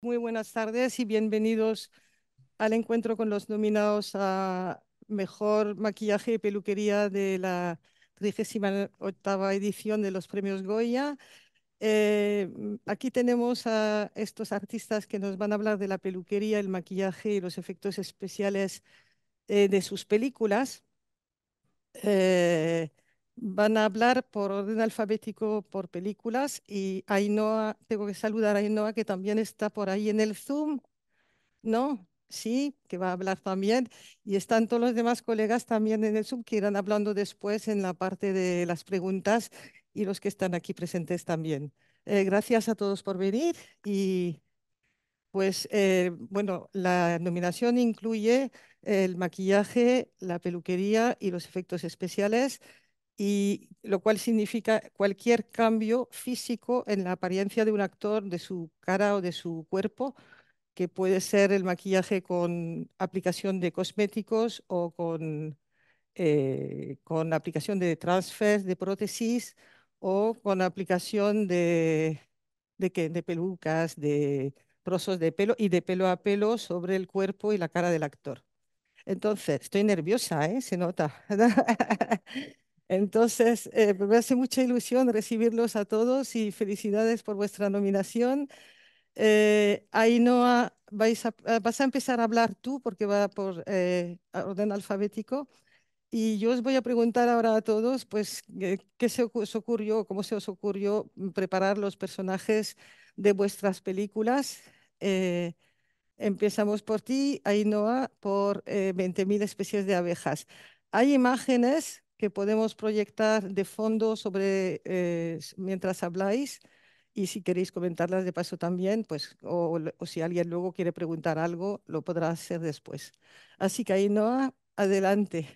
Muy buenas tardes y bienvenidos al encuentro con los nominados a Mejor Maquillaje y Peluquería de la 38 edición de los Premios Goya. Eh, aquí tenemos a estos artistas que nos van a hablar de la peluquería, el maquillaje y los efectos especiales eh, de sus películas. Eh, van a hablar por orden alfabético por películas y Ainhoa, tengo que saludar a Ainhoa que también está por ahí en el Zoom, ¿no? Sí, que va a hablar también. Y están todos los demás colegas también en el Zoom que irán hablando después en la parte de las preguntas y los que están aquí presentes también. Eh, gracias a todos por venir y pues eh, bueno, la nominación incluye el maquillaje, la peluquería y los efectos especiales y lo cual significa cualquier cambio físico en la apariencia de un actor, de su cara o de su cuerpo, que puede ser el maquillaje con aplicación de cosméticos o con, eh, con aplicación de transfers, de prótesis o con aplicación de, de, de pelucas, de trozos de pelo y de pelo a pelo sobre el cuerpo y la cara del actor. Entonces, estoy nerviosa, ¿eh? Se nota. Entonces, eh, me hace mucha ilusión recibirlos a todos y felicidades por vuestra nominación. Eh, Ainhoa, eh, vas a empezar a hablar tú porque va por eh, orden alfabético. Y yo os voy a preguntar ahora a todos, pues, ¿qué se os ocurrió, cómo se os ocurrió mm, preparar los personajes de vuestras películas? empezamos por ti, Ainhoa, por 20.000 especies de abejas. Hay imágenes que podemos proyectar de fondo sobre eh, mientras habláis. Y si queréis comentarlas de paso también, pues, o, si alguien luego quiere preguntar algo, lo podrá hacer después. Así que Ainhoa, adelante.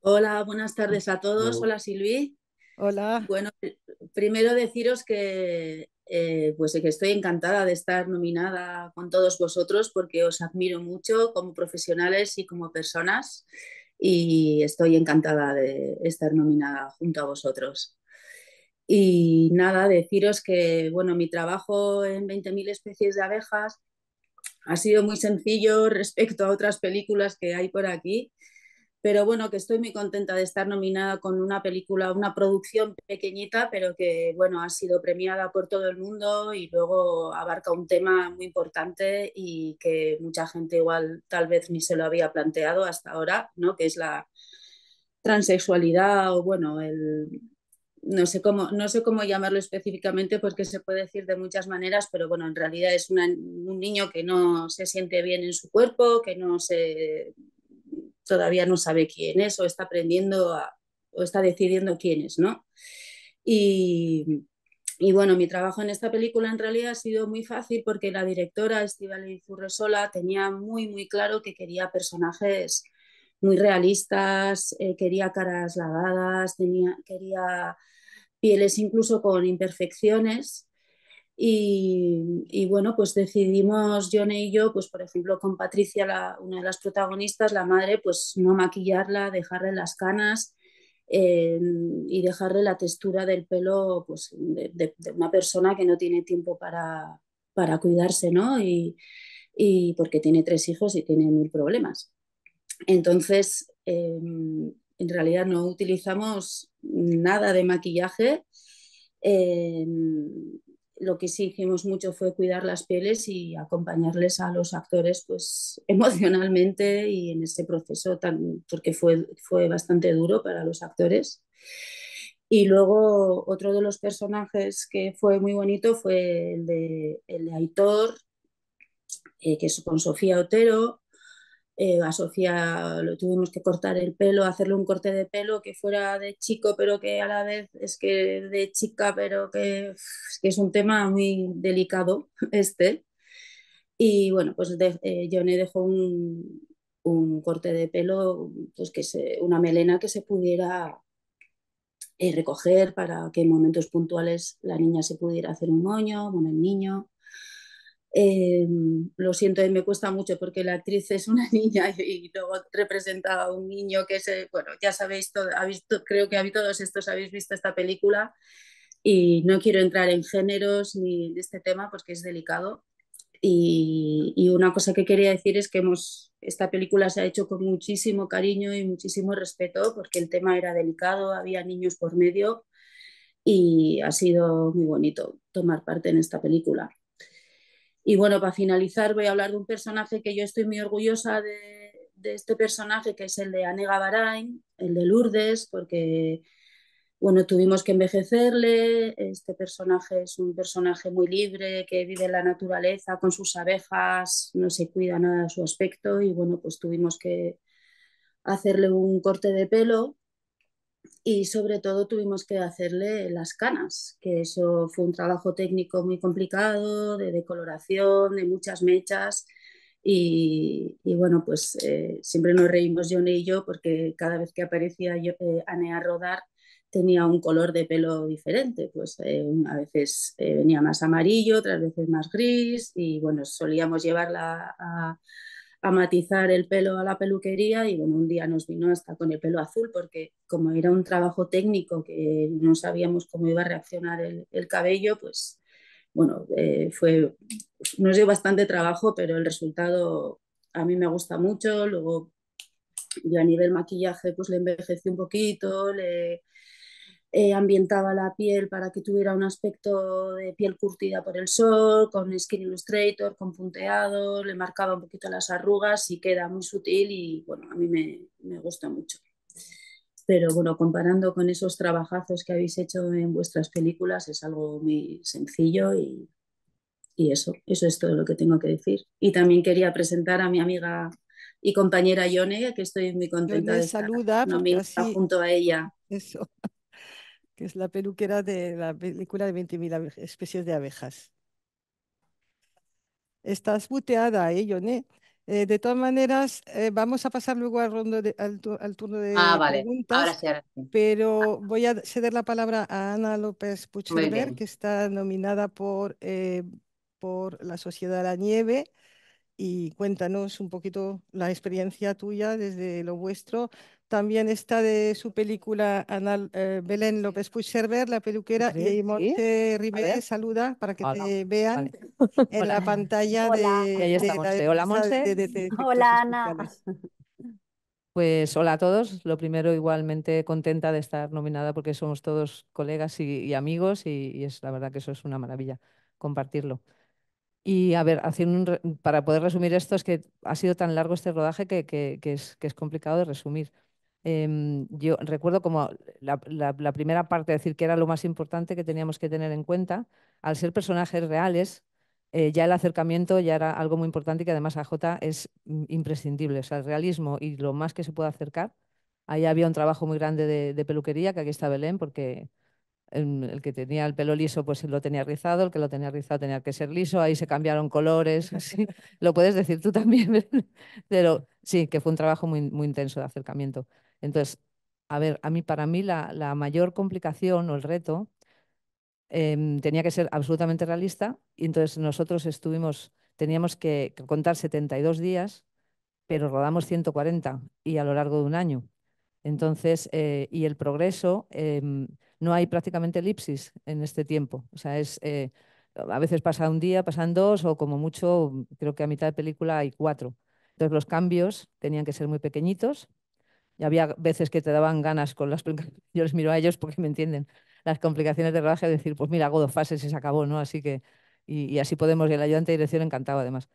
Hola, buenas tardes a todos. Hola, Silvi. Hola. Bueno, primero deciros que, eh, pues, que estoy encantada de estar nominada con todos vosotros porque os admiro mucho como profesionales y como personas y estoy encantada de estar nominada junto a vosotros. Y nada, deciros que bueno, mi trabajo en 20.000 especies de abejas ha sido muy sencillo respecto a otras películas que hay por aquí pero bueno, que estoy muy contenta de estar nominada con una película, una producción pequeñita, pero que bueno, ha sido premiada por todo el mundo y luego abarca un tema muy importante y que mucha gente igual tal vez ni se lo había planteado hasta ahora, ¿no? Que es la transexualidad o bueno, el no sé cómo no sé cómo llamarlo específicamente porque se puede decir de muchas maneras, pero bueno, en realidad es un niño que no se siente bien en su cuerpo, que no se todavía no sabe quién es o está aprendiendo o está decidiendo quién es, ¿no? Y, bueno, mi trabajo en esta película en realidad ha sido muy fácil porque la directora Estivali Furresola tenía muy, muy claro que quería personajes muy realistas, eh, quería caras lavadas, tenía, quería pieles incluso con imperfecciones y, bueno, pues decidimos Johnny y yo, pues por ejemplo con Patricia, una de las protagonistas, la madre, pues no maquillarla, dejarle las canas eh, y dejarle la textura del pelo pues, de, una persona que no tiene tiempo para, para cuidarse, ¿no? Y, porque tiene tres hijos y tiene mil problemas. Entonces, eh, en realidad no utilizamos nada de maquillaje. Eh, lo que sí hicimos mucho fue cuidar las pieles y acompañarles a los actores pues emocionalmente y en ese proceso tan, porque fue, fue bastante duro para los actores. Y luego otro de los personajes que fue muy bonito fue el de, el de Aitor, eh, que es con Sofía Otero, eh, a Sofía lo tuvimos que cortar el pelo, hacerle un corte de pelo que fuera de chico, pero que a la vez es que de chica, pero que es, un tema muy delicado este. Y bueno, pues yo le Johnny dejó un, corte de pelo, pues que una melena que se pudiera eh, recoger para que en momentos puntuales la niña se pudiera hacer un moño, bueno, el niño. Em, lo siento, eh, me cuesta mucho porque la actriz es una niña y, luego representa a un niño que es eh, bueno, ya sabéis, todo, creo que todos estos habéis visto esta película y no quiero entrar en géneros ni en este tema porque es delicado. Y, y, una cosa que quería decir es que hemos, esta película se ha hecho con muchísimo cariño y muchísimo respeto porque el tema era delicado, había niños por medio y ha sido muy bonito tomar parte en esta película. Y bueno, para finalizar voy a hablar de un personaje que yo estoy muy orgullosa de, este personaje, que es el de Anega Barain, el de Lourdes, porque bueno, tuvimos que envejecerle. Este personaje es un personaje muy libre, que vive en la naturaleza con sus abejas, no se cuida nada de su aspecto y bueno, pues tuvimos que hacerle un corte de pelo y sobre todo tuvimos que hacerle las canas, que eso fue un trabajo técnico muy complicado, de decoloración, de muchas mechas. Y, y bueno, pues eh, siempre nos reímos John y yo porque cada vez que aparecía eh, Anea rodar tenía un color de pelo diferente, pues eh, a veces venía más amarillo, otras veces más gris y bueno, solíamos llevarla a a matizar el pelo a la peluquería y bueno, un día nos vino hasta con el pelo azul porque como era un trabajo técnico que no sabíamos cómo iba a reaccionar el, cabello, pues bueno, eh, fue, nos dio bastante trabajo, pero el resultado a mí me gusta mucho. Luego yo a nivel maquillaje pues le envejecí un poquito, le eh, ambientaba la piel para que tuviera un aspecto de piel curtida por el sol, con Skin Illustrator, con punteado, le marcaba un poquito las arrugas y queda muy sutil y bueno, a mí me, gusta mucho. Pero bueno, comparando con esos trabajazos que habéis hecho en vuestras películas, es algo muy sencillo y, eso, eso es todo lo que tengo que decir. Y también quería presentar a mi amiga y compañera Yone, que estoy muy contenta de estar junto a ella. Eso que es la peluquera de la película de 20.000 especies de abejas. Estás buteada, ¿eh, Jonet Eh, de todas maneras, eh, vamos a pasar luego al, rondo de, al, turno de ah, preguntas, pero voy a ceder la palabra a Ana López Puchner, que está nominada por, eh, por la Sociedad de la Nieve y cuéntanos un poquito la experiencia tuya desde lo vuestro. También está de su película eh, Belén López Puigcerver, la peluquera, y Monte Rivera saluda para que te vean en la pantalla Hola. de, ahí Hola, Hola, Ana. Pues hola a todos. Lo primero, igualmente contenta de estar nominada porque somos todos colegas y, amigos y, y, es la verdad que eso es una maravilla compartirlo. Y a ver, para poder resumir esto, es que ha sido tan largo este rodaje que, es, complicado de resumir. Em, yo recuerdo como la, primera parte, decir que era lo más importante que teníamos que tener en cuenta, al ser personajes reales, eh, ya el acercamiento ya era algo muy importante y que además a J es imprescindible. O sea, el realismo y lo más que se puede acercar. Ahí había un trabajo muy grande de peluquería, que aquí está Belén, porque el que tenía el pelo liso, pues lo tenía rizado, el que lo tenía rizado tenía que ser liso, ahí se cambiaron colores, lo puedes decir tú también, pero sí, que fue un trabajo muy, muy intenso de acercamiento. Entonces, a ver, a mí, para mí la, mayor complicación o el reto em, tenía que ser absolutamente realista y entonces nosotros estuvimos, teníamos que contar 72 días, pero rodamos 140 y a lo largo de un año. Entonces, eh, y el progreso, em, no hay prácticamente elipsis en este tiempo. O sea, es, eh, a veces pasa un día, pasan dos o como mucho, mm, creo que a mitad de película hay cuatro. Entonces, los cambios tenían que ser muy pequeñitos. Y había veces que te daban ganas con las... Yo les miro a ellos porque me entienden las complicaciones de rodaje, decir, pues mira, hago dos fases y se acabó, ¿no? Así que, y, así podemos, y el ayudante de dirección encantaba además,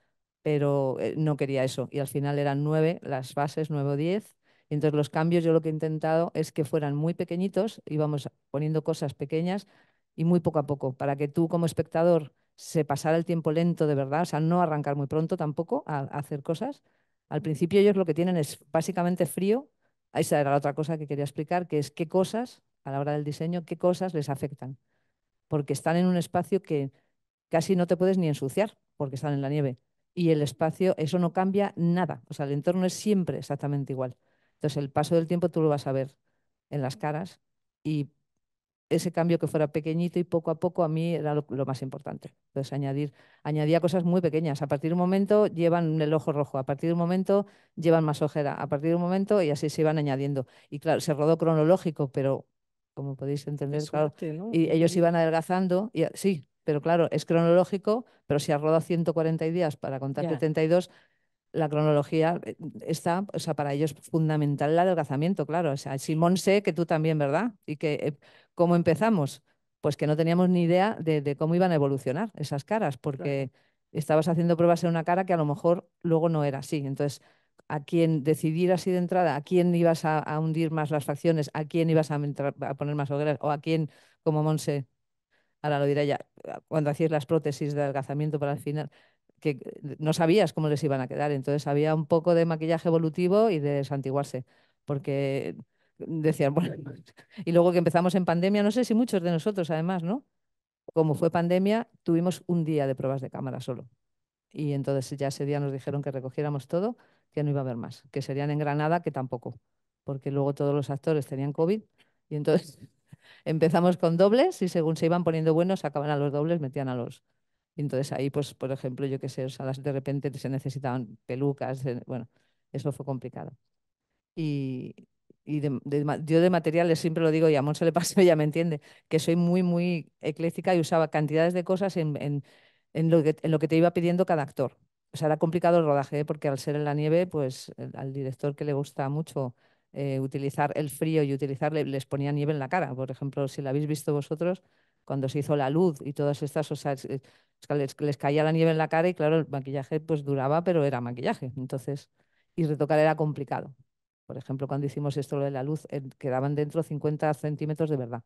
pero eh, no quería eso. Y al final eran nueve las fases, nueve o diez, entonces los cambios yo lo que he intentado es que fueran muy pequeñitos, íbamos poniendo cosas pequeñas y muy poco a poco, para que tú como espectador se pasara el tiempo lento de verdad, o sea, no arrancar muy pronto tampoco a, hacer cosas. Al principio ellos lo que tienen es básicamente frío, esa era la otra cosa que quería explicar, que es qué cosas, a la hora del diseño, qué cosas les afectan. Porque están en un espacio que casi no te puedes ni ensuciar, porque están en la nieve. Y el espacio, eso no cambia nada. O sea, el entorno es siempre exactamente igual. Entonces, el paso del tiempo tú lo vas a ver en las caras y ese cambio que fuera pequeñito y poco a poco a mí era lo, más importante. Entonces, añadir, añadía cosas muy pequeñas. A partir de un momento llevan el ojo rojo, a partir de un momento llevan más ojera, a partir de un momento y así se iban añadiendo. Y claro, se rodó cronológico, pero como podéis entender, claro, y ellos iban adelgazando. Y, sí, pero claro, es cronológico, pero si has rodado 140 días para contar 32. 72, la cronología eh, está, o sea, para ellos es fundamental el adelgazamiento, claro. O sea, Simón sé que tú también, ¿verdad? Y que, eh, ¿cómo empezamos? Pues que no teníamos ni idea de, cómo iban a evolucionar esas caras, porque estabas haciendo pruebas en una cara que a lo mejor luego no era así. Entonces, a quién decidir así de entrada, a quién ibas a, hundir más las facciones, a quién ibas a, poner más hogueras, o a quién, como Monse, ahora lo diré ya, cuando hacías las prótesis de adelgazamiento para el final, que eh, no sabías cómo les iban a quedar. Entonces había un poco de maquillaje evolutivo y de desantiguarse, porque decían, bueno, y luego que empezamos en pandemia, no sé si muchos de nosotros además, ¿no? Como fue pandemia, tuvimos un día de pruebas de cámara solo. Y entonces ya ese día nos dijeron que recogiéramos todo, que no iba a haber más, que serían en Granada, que tampoco, porque luego todos los actores tenían COVID y entonces empezamos con dobles y según se iban poniendo buenos, sacaban a los dobles, metían a los, entonces ahí, pues, por ejemplo, yo qué sé, de repente se necesitaban pelucas, eh, bueno, eso fue complicado. Y, y de, de, yo de materiales siempre lo digo, y a se le pasó, ya me entiende, que soy muy, muy ecléctica y usaba cantidades de cosas en, en, en, lo, que, en lo que te iba pidiendo cada actor. O sea, era complicado el rodaje, ¿eh? porque al ser en la nieve, pues al director que le gusta mucho eh, utilizar el frío y utilizar, les ponía nieve en la cara. Por ejemplo, si la habéis visto vosotros, cuando se hizo la luz y todas estas, o les, caía la nieve en la cara y claro, el maquillaje pues duraba, pero era maquillaje. Entonces, y retocar era complicado. Por ejemplo, cuando hicimos esto lo de la luz, quedaban dentro 50 centímetros de verdad,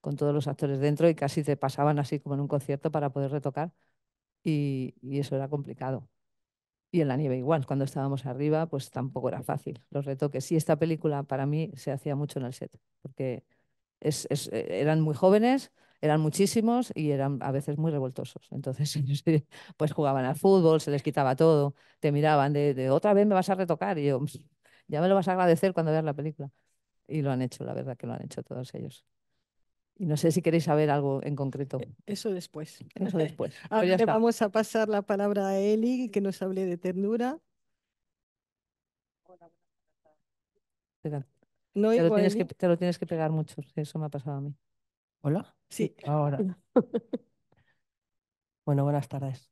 con todos los actores dentro y casi te pasaban así como en un concierto para poder retocar. y, eso era complicado. Y en la nieve igual, cuando estábamos arriba, pues tampoco era fácil los retoques. Y esta película para mí se hacía mucho en el set, porque eh, eran muy jóvenes, eran muchísimos y eran a veces muy revoltosos. Entonces, pues jugaban al fútbol, se les quitaba todo, te miraban de, otra vez me vas a retocar y yo, ya me lo vas a agradecer cuando veas la película. Y lo han hecho, la verdad que lo han hecho todos ellos. Y no sé si queréis saber algo en concreto. E, eso después. Eso después. Pues Ahora vamos a pasar la palabra a Eli, que nos hable de ternura. te lo tienes que pegar mucho, eso me ha pasado a mí. Hola. Sí, ahora. bueno, buenas tardes.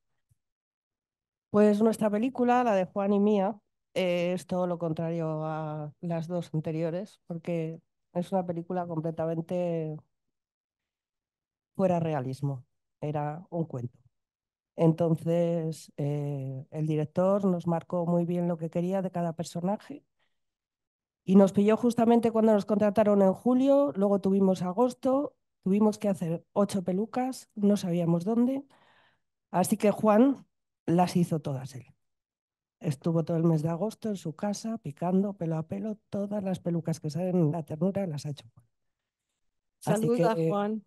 Pues nuestra película, la de Juan y mía, es todo lo contrario a las dos anteriores, porque es una película completamente fuera realismo. Era un cuento. Entonces, eh, el director nos marcó muy bien lo que quería de cada personaje y nos pilló justamente cuando nos contrataron en julio, luego tuvimos agosto Tuvimos que hacer ocho pelucas, no sabíamos dónde, así que Juan las hizo todas él. Estuvo todo el mes de agosto en su casa, picando pelo a pelo, todas las pelucas que salen en la ternura las ha hecho Juan. Saluda, Juan.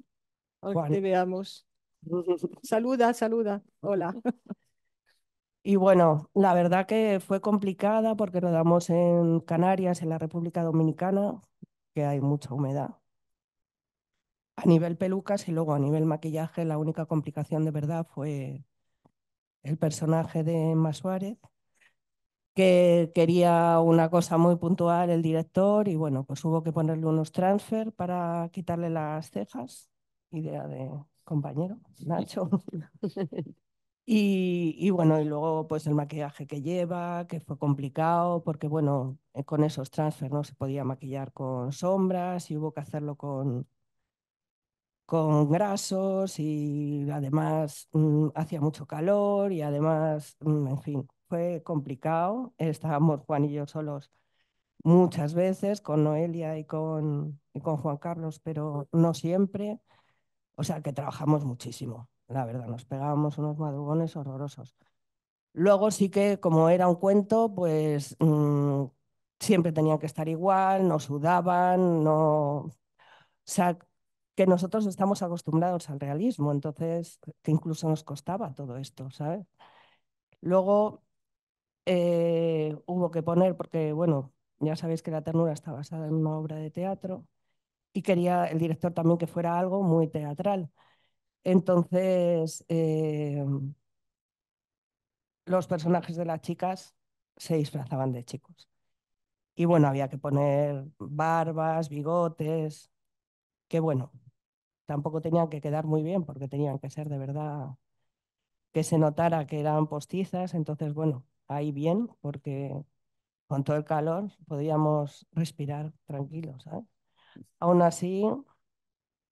Hoy te veamos. Saluda, saluda. Hola. Y bueno, la verdad que fue complicada porque nos damos en Canarias, en la República Dominicana, que hay mucha humedad a nivel pelucas y luego a nivel maquillaje, la única complicación de verdad fue el personaje de Emma Suárez, que quería una cosa muy puntual el director y bueno, pues hubo que ponerle unos transfer para quitarle las cejas, idea de compañero Nacho. y, bueno, y luego pues el maquillaje que lleva, que fue complicado, porque bueno, eh, con esos transfer no se podía maquillar con sombras y hubo que hacerlo con, con grasos y además mm, hacía mucho calor y además, mm, en fin, fue complicado. Estábamos Juan y yo solos muchas veces con Noelia y con, con Juan Carlos, pero no siempre. O sea que trabajamos muchísimo, la verdad, nos pegábamos unos madrugones horrorosos. Luego sí que, como era un cuento, pues mm, siempre tenían que estar igual, no sudaban, no que nosotros estamos acostumbrados al realismo, entonces que incluso nos costaba todo esto, ¿sabes? Luego eh, hubo que poner, porque bueno, ya sabéis que La ternura está basada en una obra de teatro y quería el director también que fuera algo muy teatral. Entonces, eh, los personajes de las chicas se disfrazaban de chicos. Y bueno, había que poner barbas, bigotes, que bueno, tampoco tenían que quedar muy bien porque tenían que ser de verdad que se notara que eran postizas. Entonces, bueno, ahí bien porque con todo el calor podíamos respirar tranquilos. Aún así,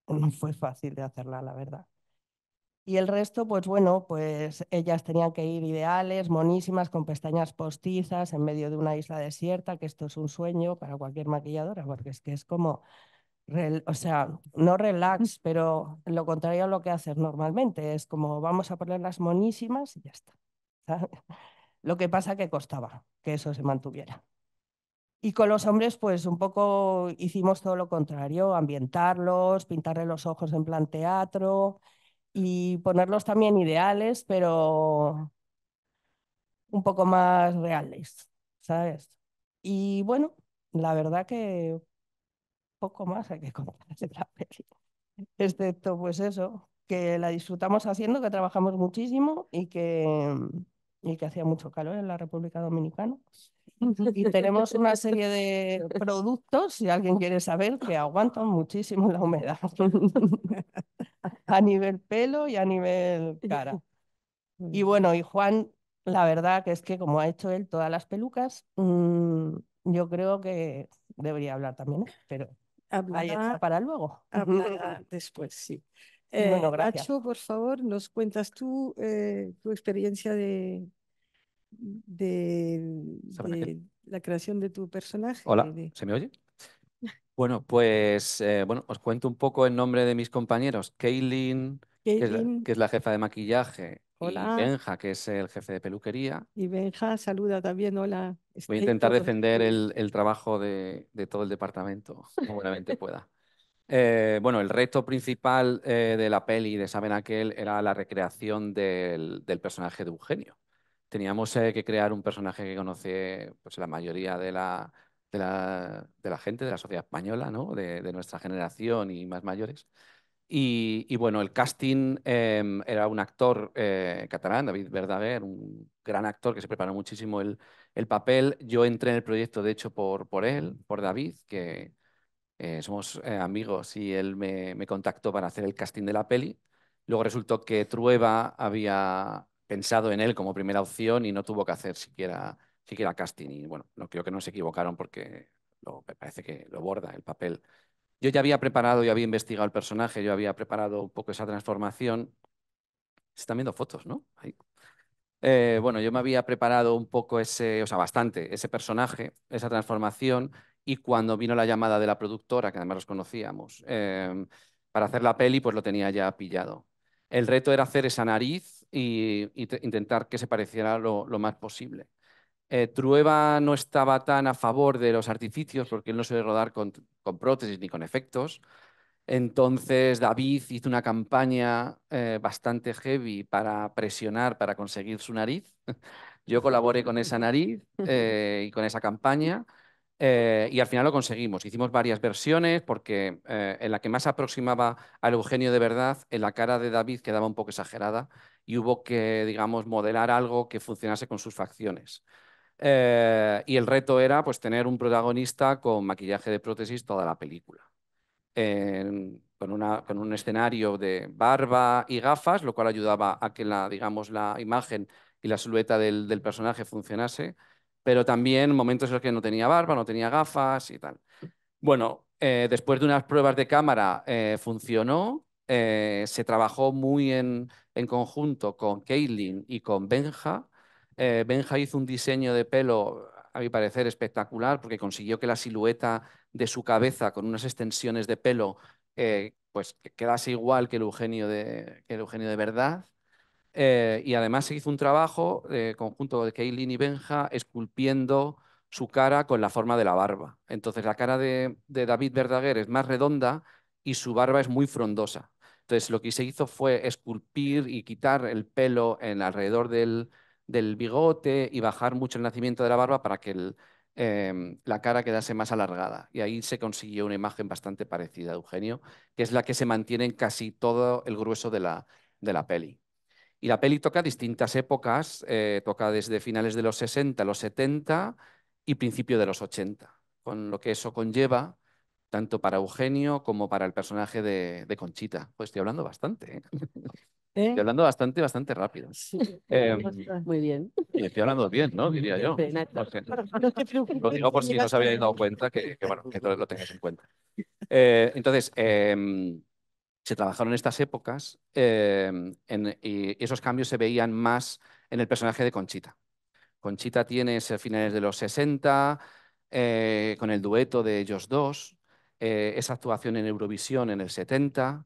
no fue fácil de hacerla, la verdad. Y el resto, pues bueno, pues ellas tenían que ir ideales, monísimas, con pestañas postizas, en medio de una isla desierta, que esto es un sueño para cualquier maquilladora, porque es que es como o sea, no relax, pero lo contrario a lo que haces normalmente. Es como vamos a poner las monísimas y ya está. Lo que pasa que costaba que eso se mantuviera. Y con los hombres, pues un poco hicimos todo lo contrario, ambientarlos, pintarle los ojos en plan teatro y ponerlos también ideales, pero un poco más reales, ¿sabes? Y bueno, la verdad que poco más hay que contar la peli. Excepto, pues eso, que la disfrutamos haciendo, que trabajamos muchísimo y que, que hacía mucho calor en la República Dominicana. Y tenemos una serie de productos, si alguien quiere saber, que aguantan muchísimo la humedad. a nivel pelo y a nivel cara. Y bueno, y Juan, la verdad que es que como ha hecho él todas las pelucas, mm, yo creo que debería hablar también, ¿eh? pero hablará para luego. después, sí. Eh, bueno, gracias. por favor, nos cuentas tú eh, tu experiencia de, de, la creación de tu personaje. Hola, ¿se me oye? Bueno, pues eh, bueno, os cuento un poco en nombre de mis compañeros. Kaylin, que, es la, jefa de maquillaje, Hola. Y Benja, que es el jefe de peluquería. Y Benja, saluda también. Hola. Voy a intentar defender el, trabajo de, todo el departamento, como realmente pueda. Eh, bueno, el reto principal eh, de la peli de Saben Aquel era la recreación del, personaje de Eugenio. Teníamos eh, que crear un personaje que conoce pues, la mayoría de la, de la, gente, de la sociedad española, ¿no? de nuestra generación y más mayores. Y, bueno, el casting em, era un actor eh, catalán, David Verdaguer, un gran actor que se preparó muchísimo el, papel. Yo entré en el proyecto, de hecho, por, él, por David, que eh, somos eh, amigos y él me, contactó para hacer el casting de la peli. Luego resultó que Trueba había pensado en él como primera opción y no tuvo que hacer siquiera, siquiera casting. Y bueno, no creo que no se equivocaron porque lo, me parece que lo borda el papel. Yo ya había preparado, yo había investigado el personaje, yo había preparado un poco esa transformación. Se están viendo fotos, ¿no? Eh, bueno, yo me había preparado un poco ese, o sea, bastante, ese personaje, esa transformación, y cuando vino la llamada de la productora, que además los conocíamos, em, para hacer la peli, pues lo tenía ya pillado. El reto era hacer esa nariz e intentar que se pareciera lo más posible. Eh, Trueba no estaba tan a favor de los artificios porque él no suele rodar con, prótesis ni con efectos. Entonces David hizo una campaña eh, bastante heavy para presionar, para conseguir su nariz. Yo colaboré con esa nariz eh, y con esa campaña y al final lo conseguimos. Hicimos varias versiones porque en la que más aproximaba al Eugenio de verdad, en la cara de David quedaba un poco exagerada y hubo que, digamos, modelar algo que funcionase con sus facciones. Eh, y el reto era pues, tener un protagonista con maquillaje de prótesis toda la película. con, un escenario de barba y gafas, lo cual ayudaba a que la, digamos, la imagen y la silueta del, personaje funcionase, pero también momentos en los que no tenía barba, no tenía gafas y tal. Bueno, eh, después de unas pruebas de cámara eh, funcionó, se trabajó muy en, en conjunto con Caitlin y con Benja, eh, Benja hizo un diseño de pelo, a mi parecer, espectacular, porque consiguió que la silueta de su cabeza, con unas extensiones de pelo, eh, pues quedase igual que el Eugenio de, el Eugenio de verdad. Eh, y además se hizo un trabajo conjunto de Kaylin y Benja esculpiendo su cara con la forma de la barba. Entonces la cara de, David Verdaguer es más redonda y su barba es muy frondosa. Entonces lo que se hizo fue esculpir y quitar el pelo en alrededor del, del bigote y bajar mucho el nacimiento de la barba para que em, la cara quedase más alargada. Y ahí se consiguió una imagen bastante parecida, a Eugenio, que es la que se mantiene en casi todo el grueso de la, de la peli. Y la peli toca distintas épocas, eh, toca desde finales de los 60, los 70 y principio de los 80, con lo que eso conlleva tanto para Eugenio como para el personaje de, de Conchita. Pues estoy hablando bastante. ¿eh? Estoy hablando bastante, bastante rápido. Em, muy bien. estoy hablando bien, ¿no? Diría yo. No por si no os habéis dado cuenta, que, bueno, que lo tengáis en cuenta. Eh, entonces, em, se trabajaron estas épocas em, y esos cambios se veían más en el personaje de Conchita. Conchita tiene ese finales de los 60, eh, con el dueto de ellos dos, eh, esa actuación en Eurovisión en el 70,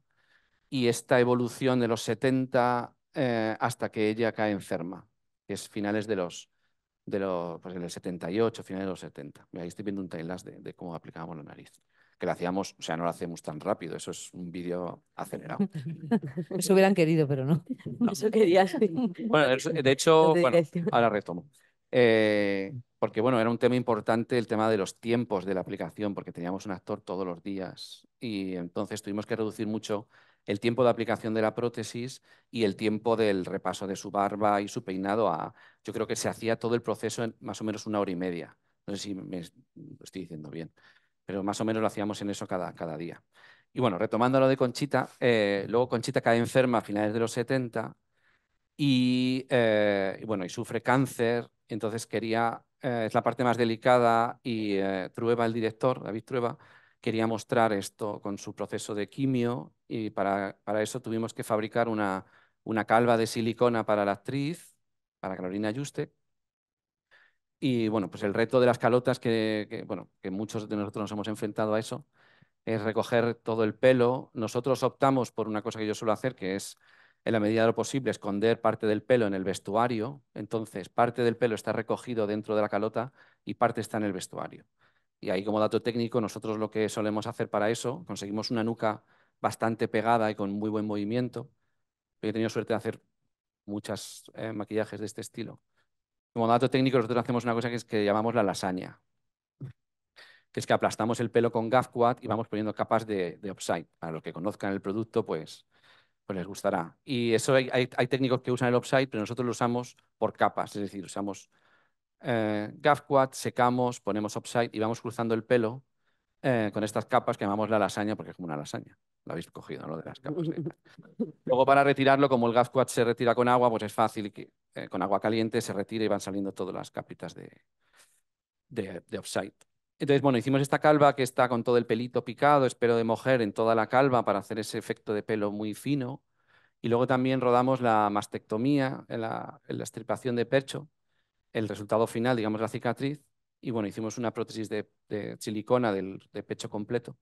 y esta evolución de los 70 eh, hasta que ella cae enferma, es finales de los, de los pues 78, finales de los 70. ahí estoy viendo un timelapse de, de, cómo aplicábamos la nariz. Que lo hacíamos, o sea, no lo hacemos tan rápido, eso es un vídeo acelerado. Eso hubieran querido, pero no. Eso querías. Bueno, de hecho, ahora retomo. Eh, porque bueno, era un tema importante el tema de los tiempos de la aplicación, porque teníamos un actor todos los días y entonces tuvimos que reducir mucho el tiempo de aplicación de la prótesis y el tiempo del repaso de su barba y su peinado. A, yo creo que se hacía todo el proceso en más o menos una hora y media. No sé si me estoy diciendo bien, pero más o menos lo hacíamos en eso cada, día. Y bueno, retomando lo de Conchita, eh, luego Conchita cae enferma a finales de los 70 eh, y, bueno, y sufre cáncer, entonces quería, eh, es la parte más delicada y Trueba, el director, David Trueba, quería mostrar esto con su proceso de quimio y para, eso tuvimos que fabricar una, calva de silicona para la actriz, para Carolina Yuste. Y bueno, pues el reto de las calotas, que, bueno, que muchos de nosotros nos hemos enfrentado a eso, es recoger todo el pelo. Nosotros optamos por una cosa que yo suelo hacer, que es, en la medida de lo posible, esconder parte del pelo en el vestuario. Entonces, parte del pelo está recogido dentro de la calota y parte está en el vestuario. Y ahí como dato técnico, nosotros lo que solemos hacer para eso, conseguimos una nuca bastante pegada y con muy buen movimiento. Yo he tenido suerte de hacer muchas eh, maquillajes de este estilo. Como dato técnico, nosotros hacemos una cosa que, es que llamamos la lasaña, que es que aplastamos el pelo con Gafquat y vamos poniendo capas de, de offside. Para los que conozcan el producto, pues, pues les gustará. Y eso hay, técnicos que usan el Upside, pero nosotros lo usamos por capas, es decir, usamos eh, secamos, ponemos offside y vamos cruzando el pelo eh, con estas capas que llamamos la lasaña porque es como una lasaña. Lo habéis cogido, ¿no? De las capas. Luego para retirarlo, como el gafquat se retira con agua, pues es fácil que eh, con agua caliente se retire y van saliendo todas las capitas de, offside. Entonces, bueno, hicimos esta calva que está con todo el pelito picado, espero de mojer en toda la calva para hacer ese efecto de pelo muy fino. Y luego también rodamos la mastectomía, la, la, estripación de pecho, el resultado final, digamos, la cicatriz, y bueno, hicimos una prótesis de, de silicona del, de pecho completo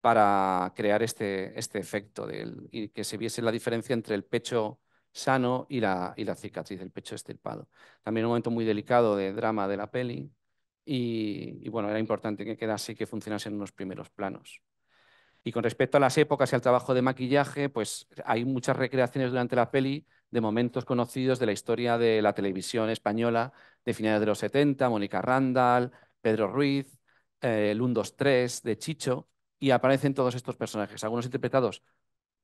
para crear este, este efecto del, y que se viese la diferencia entre el pecho sano y la, cicatriz, del pecho estirpado. También un momento muy delicado de drama de la peli y, y bueno, era importante que quedase y que funcionase en unos primeros planos. Y con respecto a las épocas y al trabajo de maquillaje, pues hay muchas recreaciones durante la peli de momentos conocidos de la historia de la televisión española de finales de los 70, Mónica Randall, Pedro Ruiz, eh, el 1, 2, 3 de Chicho, y aparecen todos estos personajes, algunos interpretados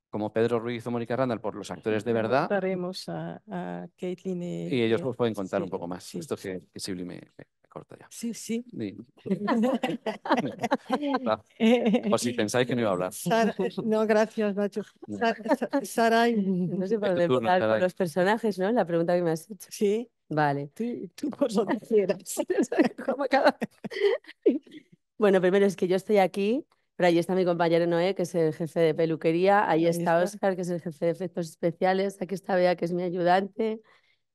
como Pedro Ruiz o Mónica Randall por los actores de verdad. a, y... ellos os pueden contar un poco más. Esto que, que Sibli me, corta ya. Sí, sí. Ah, o si pensáis que no iba a hablar. no, gracias, Nacho. Sara, no sé para con los personajes, ¿no? La pregunta que me has hecho. Sí. Vale. Tú, por lo quieras. bueno, primero es que yo estoy aquí. por ahí está mi compañero Noé, que es el jefe de peluquería. Ahí, está, está Oscar, que es el jefe de efectos especiales. Aquí está Bea, que es mi ayudante.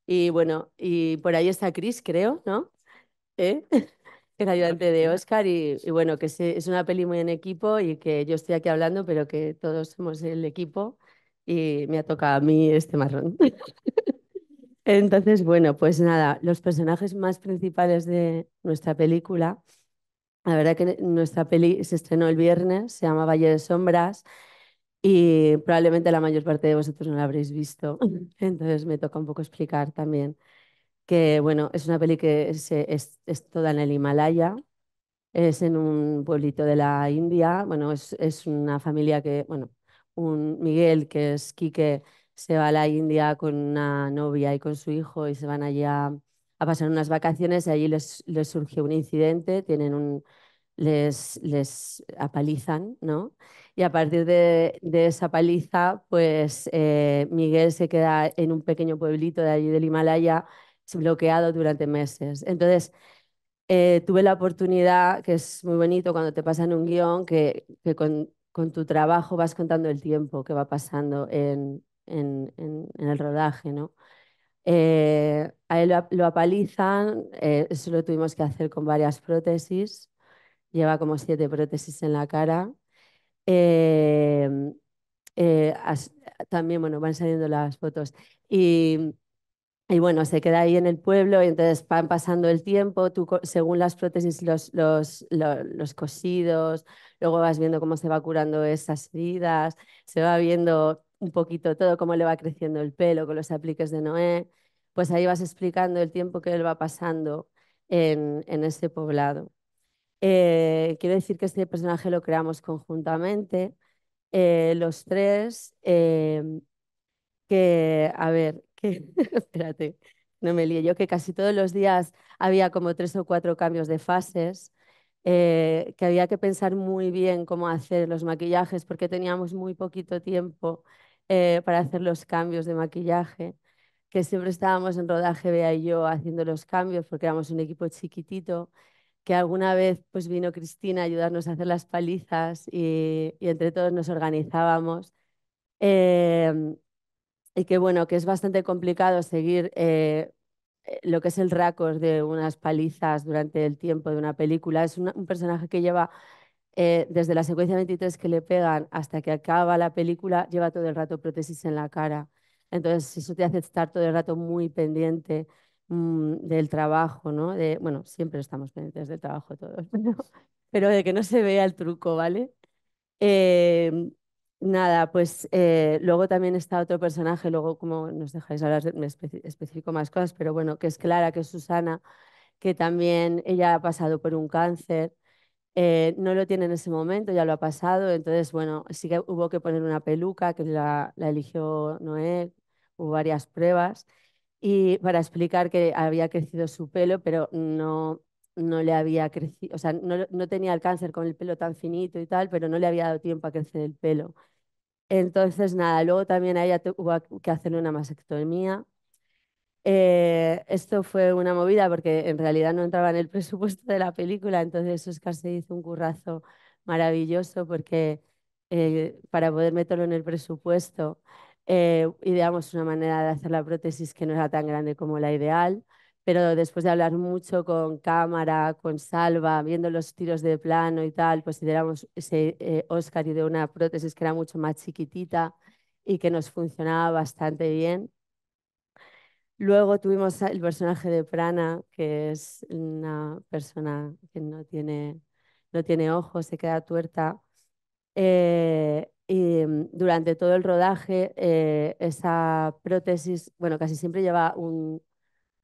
Y bueno, y por ahí está Cris, creo, ¿no? que ¿eh? era ayudante de Oscar y, bueno, que es una peli muy en equipo y que yo estoy aquí hablando, pero que todos somos el equipo y me ha tocado a mí este marrón. Entonces, bueno, pues nada, los personajes más principales de nuestra película, la verdad que nuestra peli se estrenó el viernes, se llama Valle de Sombras y probablemente la mayor parte de vosotros no la habréis visto, entonces me toca un poco explicar también que bueno, es una peli que es, es, toda en el Himalaya, es en un pueblito de la India, bueno, es, es una familia que, bueno, un Miguel, que es Quique, se va a la India con una novia y con su hijo y se van allá a pasar unas vacaciones y allí les, les surge un incidente, tienen un, les, les apalizan, ¿no? Y a partir de, de esa paliza, pues eh, Miguel se queda en un pequeño pueblito de allí del Himalaya bloqueado durante meses. Entonces, eh, tuve la oportunidad, que es muy bonito cuando te pasan un guión, que, con, tu trabajo vas contando el tiempo que va pasando en, el rodaje, ¿no? Eh, a él lo, apalizan, eh, eso lo tuvimos que hacer con varias prótesis, lleva como siete prótesis en la cara. también, bueno, van saliendo las fotos. Y y bueno, se queda ahí en el pueblo y entonces van pasando el tiempo, tú según las prótesis, los, los, los, cosidos, luego vas viendo cómo se va curando esas heridas, se va viendo un poquito todo, cómo le va creciendo el pelo con los apliques de Noé, pues ahí vas explicando el tiempo que él va pasando en, ese poblado. Eh, quiero decir que este personaje lo creamos conjuntamente, eh, los tres, eh, que, a ver, que, espérate, no me yo, que casi todos los días había como tres o cuatro cambios de fases, eh, que había que pensar muy bien cómo hacer los maquillajes, porque teníamos muy poquito tiempo eh, para hacer los cambios de maquillaje, que siempre estábamos en rodaje, Bea y yo, haciendo los cambios, porque éramos un equipo chiquitito, que alguna vez pues, vino Cristina a ayudarnos a hacer las palizas y, entre todos nos organizábamos. Eh, y que bueno, que es bastante complicado seguir eh, eh, lo que es el racos de unas palizas durante el tiempo de una película. Es un personaje que lleva eh, desde la secuencia 23 que le pegan hasta que acaba la película, lleva todo el rato prótesis en la cara. Entonces, eso te hace estar todo el rato muy pendiente mm, del trabajo, ¿no? De, bueno, siempre estamos pendientes del trabajo todos, pero, pero de que no se vea el truco, ¿vale? Eh, Nada, pues eh, luego también está otro personaje, luego como nos dejáis hablar, me especifico más cosas, pero bueno, que es Clara, que es Susana, que también ella ha pasado por un cáncer, eh, no lo tiene en ese momento, ya lo ha pasado, entonces bueno, sí que hubo que poner una peluca, que la, la eligió Noé, hubo varias pruebas, y para explicar que había crecido su pelo, pero no no le había crecido, o sea, no, tenía el cáncer con el pelo tan finito y tal, pero no le había dado tiempo a crecer el pelo. Entonces, nada, luego también a ella tuvo que hacerle una masectomía. Eh, esto fue una movida porque en realidad no entraba en el presupuesto de la película, entonces Oscar se hizo un currazo maravilloso porque eh, para poder meterlo en el presupuesto eh, ideamos una manera de hacer la prótesis que no era tan grande como la ideal pero después de hablar mucho con cámara, con salva, viendo los tiros de plano y tal, consideramos ese eh, Oscar y de una prótesis que era mucho más chiquitita y que nos funcionaba bastante bien. Luego tuvimos el personaje de Prana, que es una persona que no tiene, no tiene ojos, se queda tuerta. Eh, y mm, durante todo el rodaje, eh, esa prótesis, bueno, casi siempre lleva un,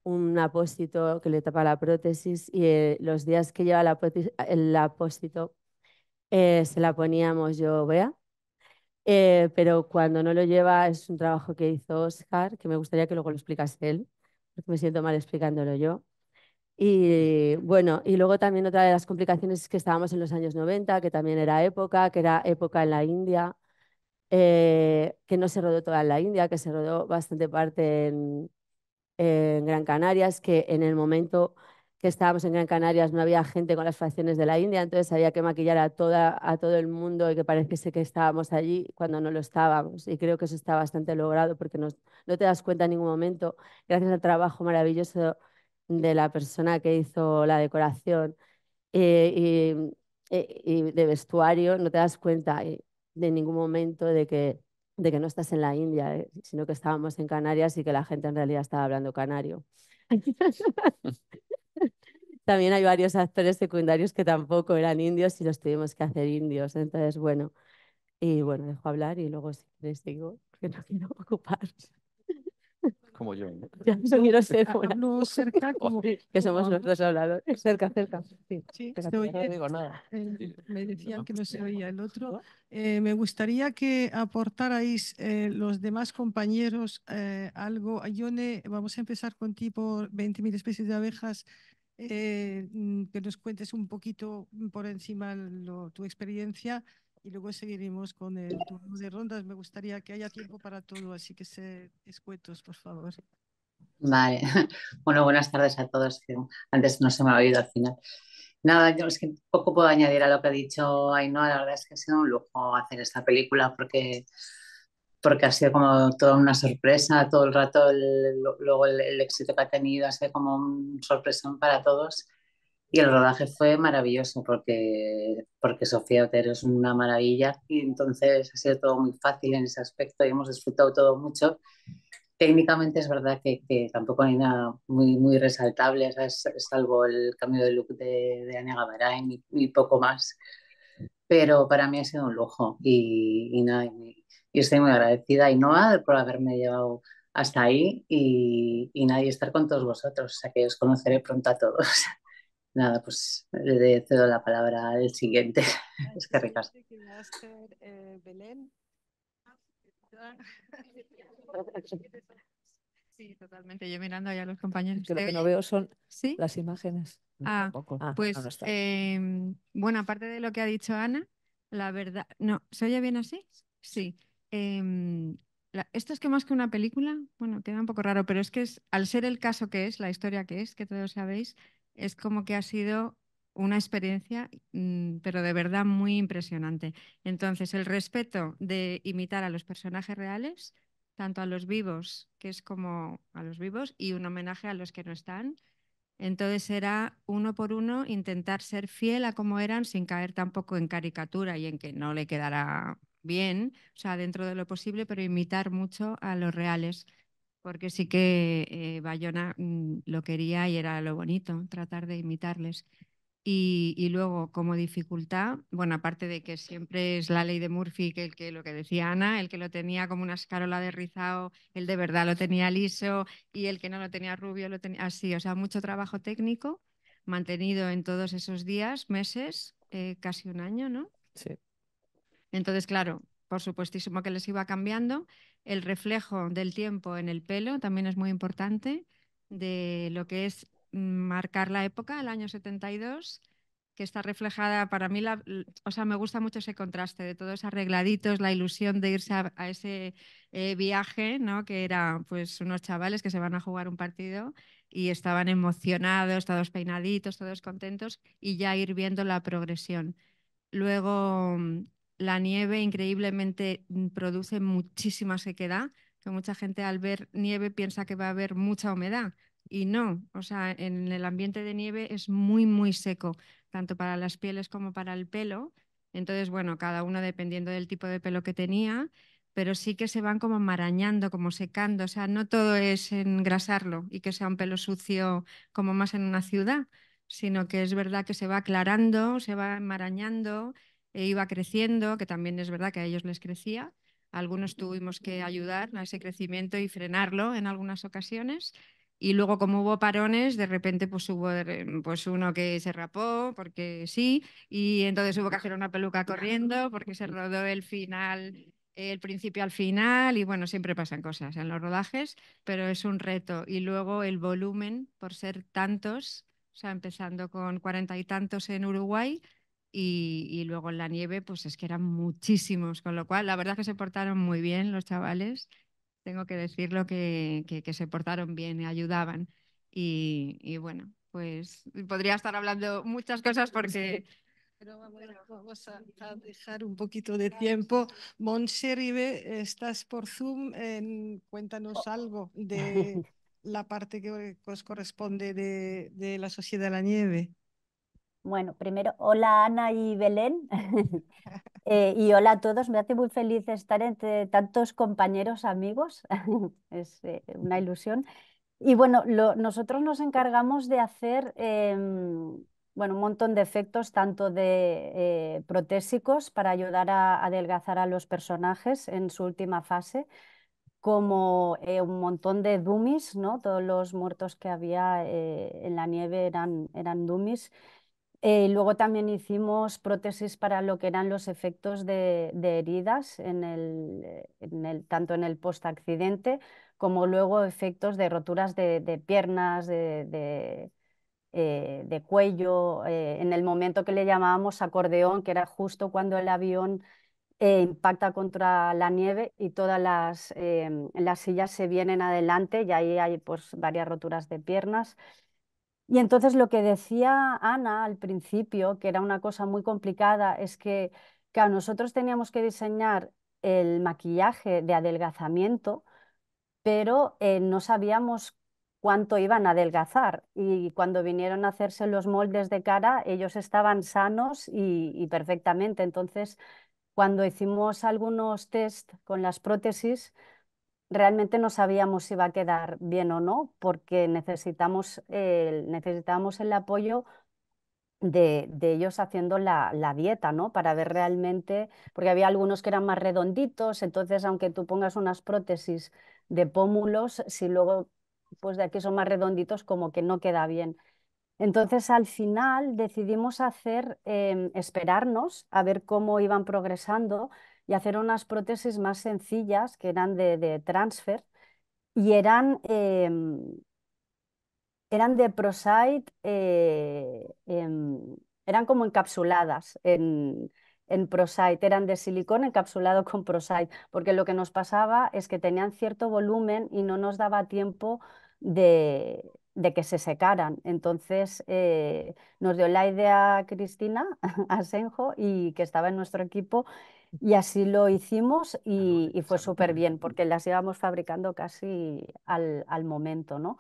un apósito que le tapa la prótesis y eh, los días que lleva la el apósito eh, se la poníamos yo, vea eh, pero cuando no lo lleva es un trabajo que hizo Oscar, que me gustaría que luego lo explicase él, porque me siento mal explicándolo yo. Y bueno, y luego también otra de las complicaciones es que estábamos en los años 90, que también era época, que era época en la India, que no se rodó toda en la India, que se rodó bastante parte en, en Gran Canarias, que en el momento que estábamos en Gran Canarias no había gente con las facciones de la India, entonces había que maquillar a, toda, a todo el mundo y que pareciese que estábamos allí cuando no lo estábamos. Y creo que eso está bastante logrado porque no te das cuenta en ningún momento, gracias al trabajo maravilloso de la persona que hizo la decoración eh, eh, y, de vestuario, no te das cuenta eh, de ningún momento de que de que no estás en la India, eh, sino que estábamos en Canarias y que la gente en realidad estaba hablando canario. También hay varios actores secundarios que tampoco eran indios y los tuvimos que hacer indios. Entonces, bueno, y bueno, dejo hablar y luego les digo, que no quiero ocupar como yo. Ya no quiero ser como No, cerca como... que somos nosotros habladores. Cerca, cerca. Sí, sí no digo nada. Eh, me decían que no pues se oía el otro. Eh, me gustaría que aportarais eh, los demás compañeros eh, algo. ayone vamos a empezar contigo por 20.000 especies de abejas. Eh, mm, que nos cuentes un poquito por encima lo, tu experiencia y luego seguiremos con el turno de rondas. Me gustaría que haya tiempo para todo, así que se escuetos, por favor. Vale. Bueno, buenas tardes a todos. Antes no se me ha oído al final. Nada, yo es que poco puedo añadir a lo que ha dicho Ainhoa. La verdad es que ha sido un lujo hacer esta película porque, porque ha sido como toda una sorpresa. Todo el rato, luego el, éxito que ha tenido ha sido como una sorpresa para todos. Y el rodaje fue maravilloso porque, porque Sofía Otero es una maravilla y entonces ha sido todo muy fácil en ese aspecto y hemos disfrutado todo mucho. Técnicamente es verdad que, que tampoco hay nada muy, muy resaltable, salvo el cambio de look de, de Ana Gavarain y, poco más. Pero para mí ha sido un lujo y, y, nada, estoy muy agradecida y Noah por haberme llevado hasta ahí y, y nadie estar con todos vosotros. O sea que os conoceré pronto a todos. Nada, pues le cedo la palabra al siguiente. Es que ricas. Eh, sí, totalmente. Yo mirando allá a los compañeros. lo que eh, no veo son las imágenes. Ah, ah, ah pues em, bueno, aparte de lo que ha dicho Ana, la verdad. No, ¿se oye bien así? Sí. Em, esto es que más que una película, bueno, queda un poco raro, pero es que es, al ser el caso que es, la historia que es, que todos sabéis, es como que ha sido una experiencia, mm, pero de verdad muy impresionante. Entonces, el respeto de imitar a los personajes reales, tanto a los vivos, que es como a los vivos, y un homenaje a los que no están. Entonces era uno por uno intentar ser fiel a como eran sin caer tampoco en caricatura y en que no le quedara bien, o sea, dentro de lo posible, pero imitar mucho a los reales porque sí que eh, Bayona mm, lo quería y era lo bonito, tratar de imitarles. Y, luego, como dificultad, bueno, aparte de que siempre es la ley de Murphy, que, el que lo que decía Ana, el que lo tenía como una escarola de rizado, el de verdad lo tenía liso y el que no lo tenía rubio lo tenía así. O sea, mucho trabajo técnico mantenido en todos esos días, meses, eh, casi un año, ¿no? Sí. Entonces, claro, por supuestísimo que les iba cambiando el reflejo del tiempo en el pelo también es muy importante, de lo que es marcar la época, el año 72, que está reflejada para mí, la, o sea, me gusta mucho ese contraste de todos arregladitos, la ilusión de irse a, ese eh, viaje, ¿no? Que era pues unos chavales que se van a jugar un partido y estaban emocionados, todos peinaditos, todos contentos y ya ir viendo la progresión. Luego la nieve increíblemente mm, produce muchísima sequedad, que mucha gente al ver nieve piensa que va a haber mucha humedad y no, o sea, en el ambiente de nieve es muy, muy seco, tanto para las pieles como para el pelo. Entonces, bueno, cada uno dependiendo del tipo de pelo que tenía, pero sí que se van como marañando, como secando, o sea, no todo es engrasarlo y que sea un pelo sucio como más en una ciudad, sino que es verdad que se va aclarando, se va enmarañando eh, iba creciendo, que también es verdad que a ellos les crecía. algunos tuvimos que ayudar a ese crecimiento y frenarlo en algunas ocasiones. Y luego, como hubo parones, de repente pues hubo pues uno que se rapó porque sí, y entonces hubo que hacer una peluca corriendo porque se rodó el final, el principio al final, y bueno, siempre pasan cosas en los rodajes, pero es un reto. Y luego el volumen, por ser tantos, o sea, empezando con cuarenta y tantos en Uruguay, y, luego en la nieve, pues es que eran muchísimos, con lo cual la verdad es que se portaron muy bien los chavales, tengo que decirlo que, que, se portaron bien, ayudaban. Y, y, bueno, pues podría estar hablando muchas cosas porque... Pero bueno, vamos a, dejar un poquito de tiempo. Monse Ribe, estás por Zoom, cuéntanos algo de la parte que os corresponde de, de la Sociedad de la Nieve. Bueno, primero, hola Ana y Belén. Eh, y hola a todos. Me hace muy feliz estar entre tantos compañeros, amigos. es eh, una ilusión. Y bueno, nosotros nos encargamos de hacer em, bueno, un montón de efectos, tanto de eh, protésicos para ayudar a, adelgazar a los personajes en su última fase, como un montón de dummies, ¿no? Todos los muertos que había en la nieve eran, eran dummies. Eh, luego también hicimos prótesis para lo que eran los efectos de, heridas, eh, tanto en el post-accidente como luego efectos de roturas de, piernas, de, eh, cuello, en el momento que le llamábamos acordeón, que era justo cuando el avión impacta contra la nieve y todas em, las, sillas se vienen adelante y ahí hay pues, varias roturas de piernas. Y entonces lo que decía Ana al principio, que era una cosa muy complicada, es que a nosotros teníamos que diseñar el maquillaje de adelgazamiento, pero eh, no sabíamos cuánto iban a adelgazar. Y cuando vinieron a hacerse los moldes de cara, ellos estaban sanos y, y perfectamente. Entonces, cuando hicimos algunos test con las prótesis, realmente no sabíamos si iba a quedar bien o no, porque necesitábamos necesitamos el apoyo de, ellos haciendo la, dieta, ¿no? Para ver realmente, porque había algunos que eran más redonditos, entonces aunque tú pongas unas prótesis de pómulos, si luego pues de aquí son más redonditos, como que no queda bien. Entonces al final decidimos hacer, em, esperarnos a ver cómo iban progresando y hacer unas prótesis más sencillas que eran de, transfer y eran, em, eran de prosite, eh, em, eran como encapsuladas en, en prosite, eran de silicón encapsulado con prosite, porque lo que nos pasaba es que tenían cierto volumen y no nos daba tiempo de, que se secaran. Entonces eh, nos dio la idea Cristina Asenjo y que estaba en nuestro equipo y así lo hicimos y, fue súper bien, porque las íbamos fabricando casi al, momento, ¿no?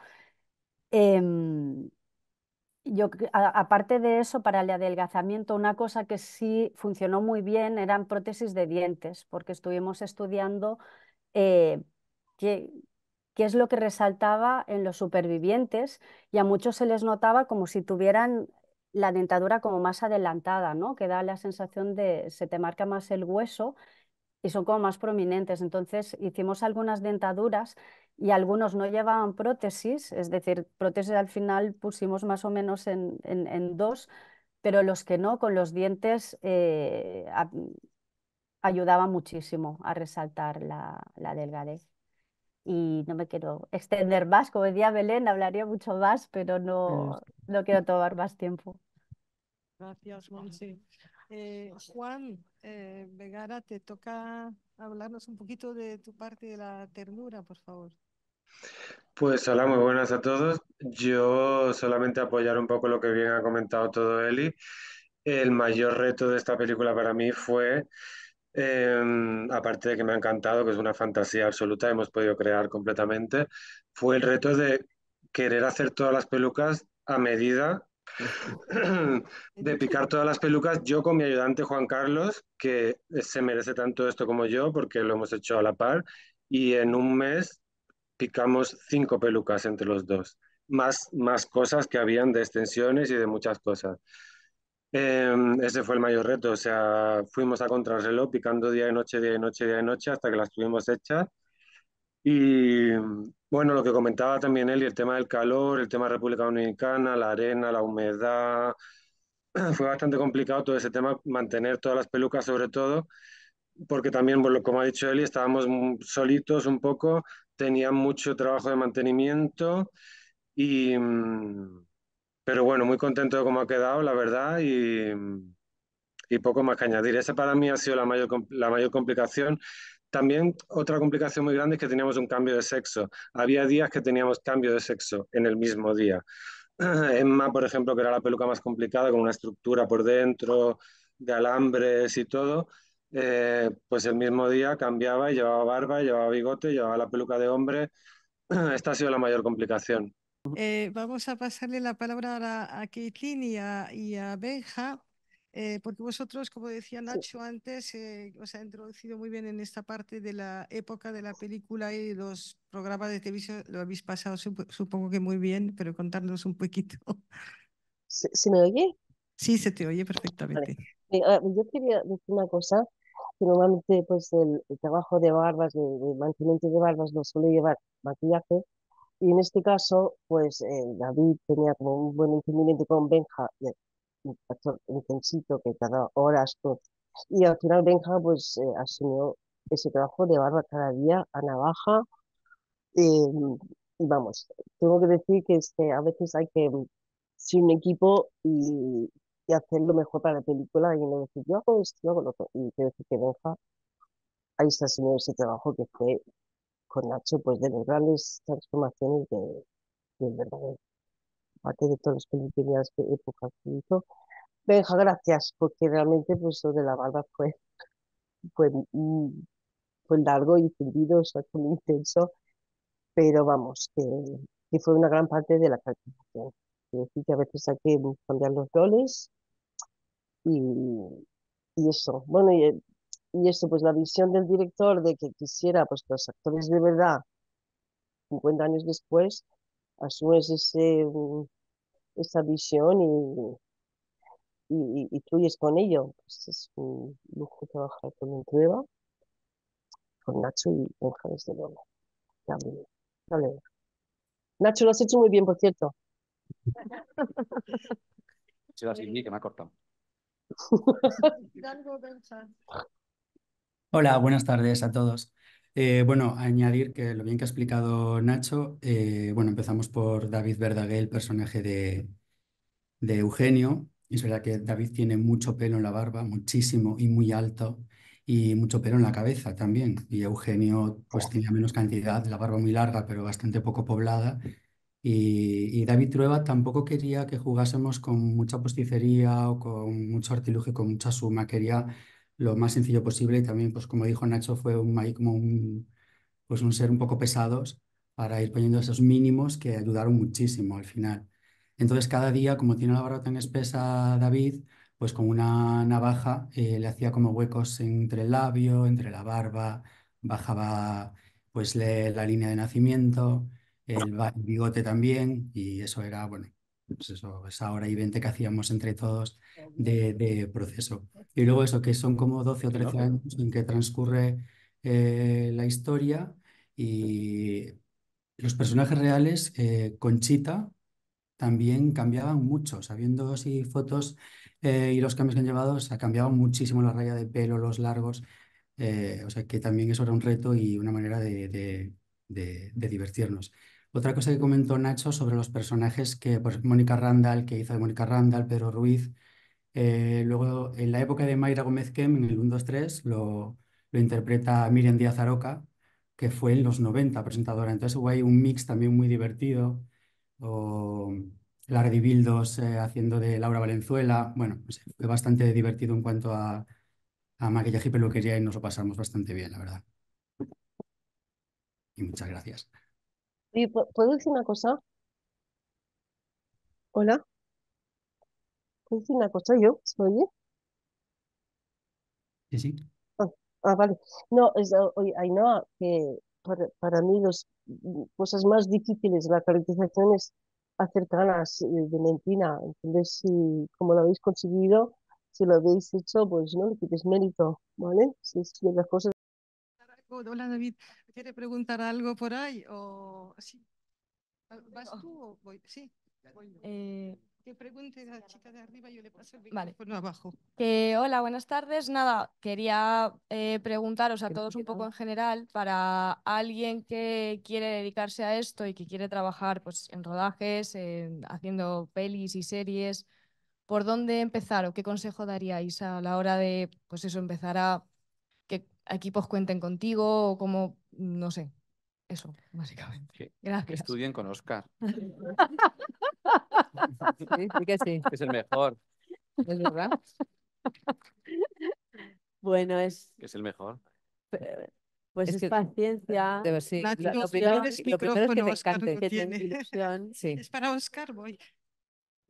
Em, yo, aparte de eso, para el adelgazamiento, una cosa que sí funcionó muy bien eran prótesis de dientes, porque estuvimos estudiando eh, qué, qué, es lo que resaltaba en los supervivientes y a muchos se les notaba como si tuvieran la dentadura como más adelantada, ¿no? Que da la sensación de se te marca más el hueso y son como más prominentes. Entonces hicimos algunas dentaduras y algunos no llevaban prótesis, es decir, prótesis al final pusimos más o menos en, dos, pero los que no, con los dientes eh, ayudaba muchísimo a resaltar la, la delgadez y no me quiero extender más. Como decía Belén, hablaría mucho más, pero no, no quiero tomar más tiempo. Gracias, Monsi. Eh, Juan eh, Vegara, te toca hablarnos un poquito de tu parte de la ternura, por favor. Pues hola, muy buenas a todos. Yo solamente apoyar un poco lo que bien ha comentado todo Eli. El mayor reto de esta película para mí fue Em, aparte de que me ha encantado, que es una fantasía absoluta, hemos podido crear completamente, fue el reto de querer hacer todas las pelucas a medida de picar todas las pelucas, yo con mi ayudante Juan Carlos, que se merece tanto esto como yo, porque lo hemos hecho a la par, y en un mes picamos cinco pelucas entre los dos, más, más cosas que habían de extensiones y de muchas cosas. Em, ese fue el mayor reto, o sea, fuimos a contrarreloj picando día y noche, día y noche, día y noche, hasta que las tuvimos hechas. Y bueno, lo que comentaba también él, y el tema del calor, el tema de República Dominicana, la arena, la humedad, fue bastante complicado todo ese tema, mantener todas las pelucas sobre todo, porque también, bueno, como ha dicho Eli, estábamos solitos un poco, tenían mucho trabajo de mantenimiento y... Mm, pero bueno, muy contento de cómo ha quedado, la verdad, mm, y, poco más que añadir. Esa para mí ha sido la mayor, la mayor complicación. También otra complicación muy grande es que teníamos un cambio de sexo. Había días que teníamos cambio de sexo en el mismo día. Emma, por ejemplo, que era la peluca más complicada, con una estructura por dentro, de alambres y todo, eh, pues el mismo día cambiaba y llevaba barba, llevaba bigote, llevaba la peluca de hombre. Esta ha sido la mayor complicación. Eh, vamos a pasarle la palabra ahora a Caitlin y a, Benja, eh, porque vosotros, como decía Nacho antes, eh, os ha introducido muy bien en esta parte de la época de la película y los programas de televisión. Lo habéis pasado supongo que muy bien, pero contarnos un poquito. ¿Se, me oye? Sí, se te oye perfectamente. Yo quería decir una cosa, que normalmente pues el, trabajo de barbas, el, mantenimiento de barbas lo suele llevar maquillaje, y en este caso, pues eh, David tenía como un buen entendimiento con Benja, un factor intensito que tardaba horas. Pues, y al final Benja pues eh, asumió ese trabajo de barba cada día a navaja. Em, vamos, tengo que decir que a veces hay que ser un equipo y, hacer lo mejor para la película y no decir yo hago esto, yo hago lo otro. Y quiero decir que Benja ahí está asumió ese trabajo que fue con Nacho, pues de las grandes transformaciones de, de verdad Aparte de todos que las tenían épocas que época. Benja, gracias, porque realmente pues lo de la barba fue, fue, mm, fue largo y tendido, o fue muy intenso, pero vamos, que, fue una gran parte de la participación. Es decir que a veces hay que cambiar los roles y, y eso. Bueno, y y eso, pues la visión del director de que quisiera pues, los actores de verdad, 50 años después, asumes ese, mm, esa visión y, y, y, fluyes con ello. Pues es un lujo trabajar con prueba, con Nacho y con James de nuevo Nacho, lo has hecho muy bien, por cierto. Se que me ha cortado. Hola, buenas tardes a todos. Eh, bueno, añadir que lo bien que ha explicado Nacho, eh, bueno, empezamos por David Verdaguer, el personaje de, Eugenio. Es verdad que David tiene mucho pelo en la barba, muchísimo y muy alto, y mucho pelo en la cabeza también. Y Eugenio pues tenía menos cantidad, la barba muy larga, pero bastante poco poblada. Y, David Trueba tampoco quería que jugásemos con mucha posticería o con mucho artilugio, con mucha suma, quería lo más sencillo posible y también, pues como dijo Nacho, fue un, como un, pues un ser un poco pesados para ir poniendo esos mínimos que ayudaron muchísimo al final. Entonces cada día, como tiene la barra tan espesa David, pues con una navaja eh, le hacía como huecos entre el labio, entre la barba, bajaba pues la línea de nacimiento, el bigote también y eso era, bueno, pues eso, esa pues hora y 20 que hacíamos entre todos de, proceso. Y luego eso, que son como 12 o 13 años en que transcurre eh, la historia y los personajes reales, eh, Con Chita también cambiaban mucho, sabiendo si fotos eh, y los cambios que han llevado, se ha cambiado muchísimo la raya de pelo, los largos, o sea que también eso era un reto y una manera de divertirnos. Otra cosa que comentó Nacho sobre los personajes que, pues, Mónica Randall, que hizo de Mónica Randall, Pedro Ruiz. Eh, luego, en la época de Mayra Gómez Kem, en el 1-2-3, lo, interpreta Miriam Díaz Aroca, que fue en los 90 presentadora. Entonces hubo ahí un mix también muy divertido. O Lardi Bildos eh, haciendo de Laura Valenzuela. Bueno, fue bastante divertido en cuanto a, a maquillaje y peluquería y nos lo pasamos bastante bien, la verdad. Y muchas gracias. ¿puedo decir una cosa? Hola, ¿puedo decir una cosa yo? ¿Se oye? Sí, sí. Ah, ah vale. No, es, ah, que para, mí las mm, cosas más difíciles de la caracterización es eh, hacer de mentira. Entonces, como lo habéis conseguido, si lo habéis hecho, pues no le mérito, ¿vale? Si es que las cosas Hola David, ¿quiere preguntar algo por ahí? O, ¿Vas tú o voy? Sí. Eh, que pregunte a la chica de arriba, y yo le paso el vale. abajo. hola, buenas tardes. Nada, quería eh, preguntaros a todos un poco en general para alguien que quiere dedicarse a esto y que quiere trabajar pues, en rodajes, haciendo pelis y series, ¿por dónde empezar o qué consejo daríais a la hora de pues eso, empezar a equipos cuenten contigo o como, no sé, eso, básicamente. Gracias. Estudien con Oscar. sí, que sí. Es el mejor. Es verdad. bueno, es... Es el mejor. Pues es, paciencia. De ver, si. lo, primero, es que te encante. ilusión. Sí. Es para Oscar, voy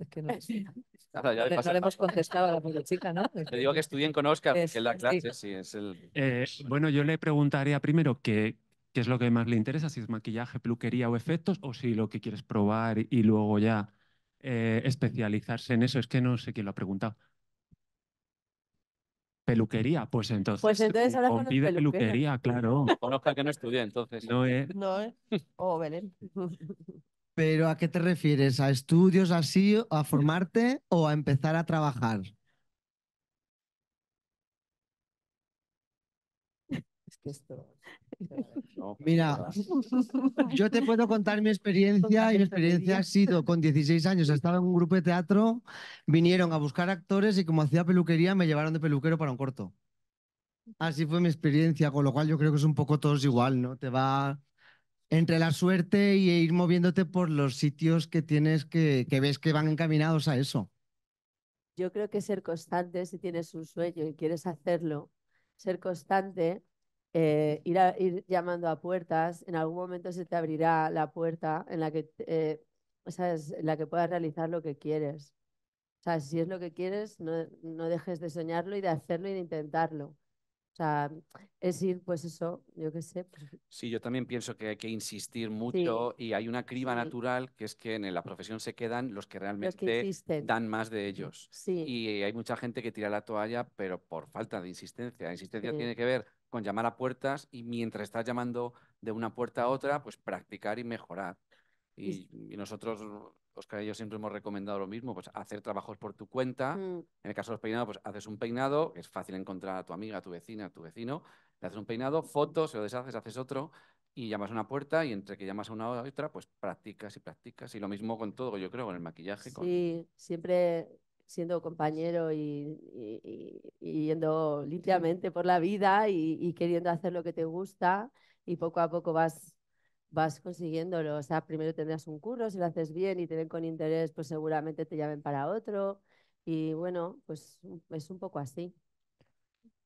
que no, ya le, hemos contestado a la pobre ¿no? Le digo que estudien con Oscar, es, la clase sí, es el... Eh, bueno, yo le preguntaría primero qué qué es lo que más le interesa, si es maquillaje, peluquería o efectos, o si lo que quieres probar y luego ya eh, especializarse en eso. Es que no sé quién lo ha preguntado. Peluquería, pues entonces. Pues entonces ahora con pide peluquería, claro. Conozca que no estudié entonces. No eh. O Belén. ¿Pero a qué te refieres? ¿A estudios así, a formarte o a empezar a trabajar? Es que esto... Mira, yo te puedo contar mi experiencia y mi experiencia ha sido con 16 años, estaba en un grupo de teatro, vinieron a buscar actores y como hacía peluquería me llevaron de peluquero para un corto. Así fue mi experiencia, con lo cual yo creo que es un poco todos igual, ¿no? Te va entre la suerte y ir moviéndote por los sitios que tienes que, ves que van encaminados a eso. Yo creo que ser constante si tienes un sueño y quieres hacerlo, ser constante, eh, ir, llamando a puertas, en algún momento se te abrirá la puerta en la que, eh, En la que puedas realizar lo que quieres. sea, si es lo que quieres, no, no dejes de soñarlo y de hacerlo y de intentarlo. O sea, es ir, pues eso, yo qué sé. Pues, sí, yo también pienso que hay que insistir mucho y hay una criba natural que es que en la profesión se quedan los que realmente dan más de ellos. Y hay mucha gente que tira la toalla, pero por falta de insistencia. La insistencia tiene que ver con llamar a puertas y mientras estás llamando de una puerta a otra, pues practicar y mejorar. y nosotros Oscar y yo siempre hemos recomendado lo mismo, pues hacer trabajos por tu cuenta. Mm. En el caso de los peinados, pues haces un peinado, es fácil encontrar a tu amiga, a tu vecina, a tu vecino, le haces un peinado, fotos, se lo deshaces, haces otro y llamas a una puerta y entre que llamas a una o a otra, pues practicas y practicas. Y lo mismo con todo, yo creo, con el maquillaje. Sí, siempre siendo compañero y, yendo limpiamente por la vida y queriendo hacer lo que te gusta y poco a poco vas vas consiguiéndolo. O sea, primero tendrás un curro, si lo haces bien y te ven con interés, pues seguramente te llamen para otro. Y bueno, pues es un poco así.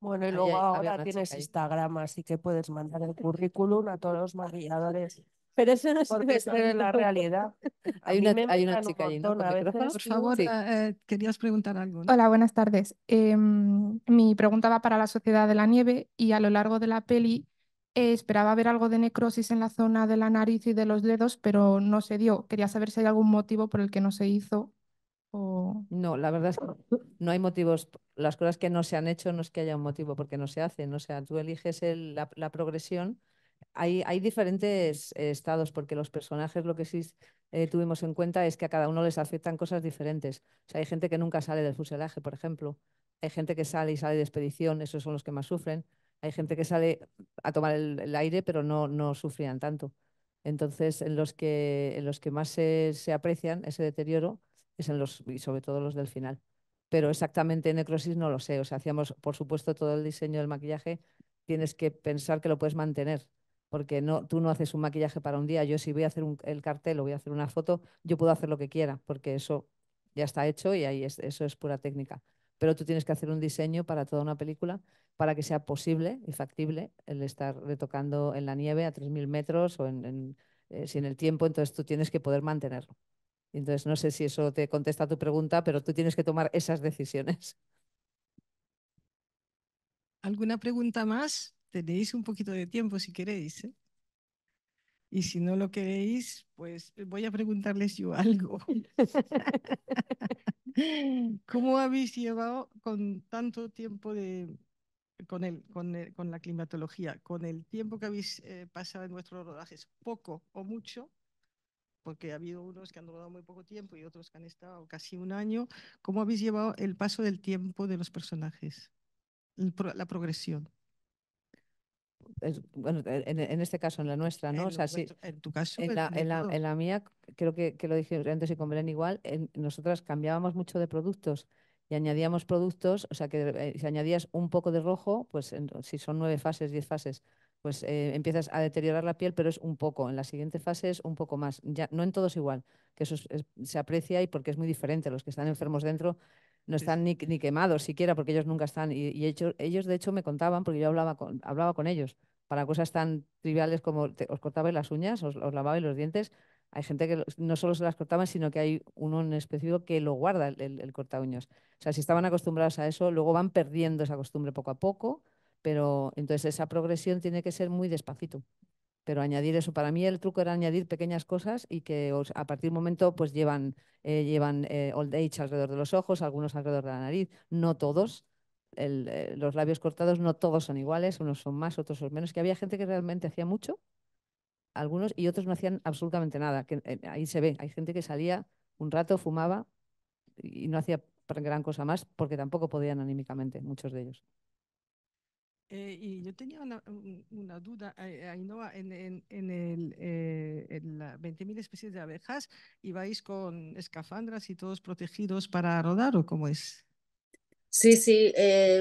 Bueno, y luego ahora tienes Instagram, así que puedes mandar el currículum a todos los maquilladores. Pero eso no es la realidad. hay una, hay una chica un allí, Por favor, eh, querías preguntar algo. Hola, buenas tardes. Em, mi pregunta va para la Sociedad de la Nieve y a lo largo de la peli eh, esperaba ver algo de necrosis en la zona de la nariz y de los dedos, pero no se dio. Quería saber si hay algún motivo por el que no se hizo. O... No, la verdad es que no hay motivos. Las cosas que no se han hecho no es que haya un motivo porque no se hacen. O sea, tú eliges la, progresión. Hay, hay diferentes eh, estados porque los personajes lo que sí eh, tuvimos en cuenta es que a cada uno les afectan cosas diferentes. O sea, hay gente que nunca sale del fuselaje, por ejemplo. Hay gente que sale y sale de expedición, esos son los que más sufren. Hay gente que sale a tomar el, aire, pero no, no sufrían tanto. Entonces, en los que, los que más se, se, aprecian ese deterioro es en los, y sobre todo los del final. Pero exactamente necrosis no lo sé. O sea, hacíamos, por supuesto, todo el diseño del maquillaje. Tienes que pensar que lo puedes mantener, porque no, tú no haces un maquillaje para un día. Yo si voy a hacer el cartel o voy a hacer una foto, yo puedo hacer lo que quiera, porque eso ya está hecho y ahí eso es pura técnica pero tú tienes que hacer un diseño para toda una película para que sea posible y factible el estar retocando en la nieve a 3.000 metros o en, eh, si en el tiempo, entonces tú tienes que poder mantenerlo. Entonces, no sé si eso te contesta tu pregunta, pero tú tienes que tomar esas decisiones. ¿Alguna pregunta más? Tenéis un poquito de tiempo si queréis. ¿eh? Y si no lo queréis, pues eh, voy a preguntarles yo algo. ¿Cómo habéis llevado con tanto tiempo de, con, el, con, con la climatología, con el tiempo que habéis eh, pasado en vuestros rodajes, poco o mucho? Porque ha habido unos que han rodado muy poco tiempo y otros que han estado casi un año. ¿Cómo habéis llevado el paso del tiempo de los personajes? la progresión bueno, e, en, este caso, en la nuestra, ¿no? En, o en tu caso. En la, mía, creo que, lo dije antes y con Belén igual, nosotras cambiábamos mucho de productos y añadíamos productos, o sea, que eh, si añadías un poco de rojo, pues si son nueve fases, diez fases, pues eh, empiezas a deteriorar la piel, pero es un poco. En la siguiente fase es un poco más. Ya, no en todos igual, que eso se aprecia y porque es muy diferente. Los que están enfermos dentro no están ni, ni quemados siquiera porque ellos nunca están. Y, hecho, ellos de hecho me contaban, porque yo hablaba con, hablaba con ellos, para cosas tan triviales como os cortabais las uñas, os, lavabais los dientes. Hay gente que no solo se las cortaban, sino que hay uno en específico que lo guarda el, el corta uñas. O sea, si estaban acostumbrados a eso, luego van perdiendo esa costumbre poco a poco, pero entonces esa progresión tiene que ser muy despacito pero añadir eso. Para mí el truco era añadir pequeñas cosas y que a partir un momento pues llevan, eh, llevan eh, old age alrededor de los ojos, algunos alrededor de la nariz, no todos. Eh, los labios cortados no todos son iguales, unos son más, otros son menos, que había gente que realmente hacía mucho, algunos, y otros no hacían absolutamente nada. Que, ahí se ve, hay gente que salía un rato, fumaba y no hacía gran cosa más porque tampoco podían anímicamente, muchos de ellos. Eh, y yo tenía una, duda, eh, Ainhoa, en, en, en, el, 20.000 eh, especies de abejas, ¿ibais con escafandras y todos protegidos para rodar o cómo es? Sí, sí.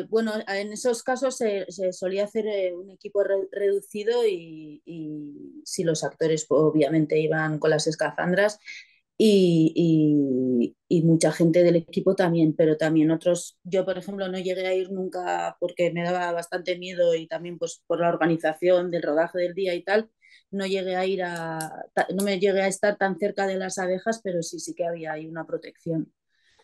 bueno, en esos casos se, solía hacer un equipo reducido y, y si los actores obviamente iban con las escafandras, y, y, mucha gente del equipo también, pero también otros, yo por ejemplo no llegué a ir nunca porque me daba bastante miedo y también pues por la organización del rodaje del día y tal, no llegué a ir a, no me llegué a estar tan cerca de las abejas, pero sí, sí que había ahí una protección.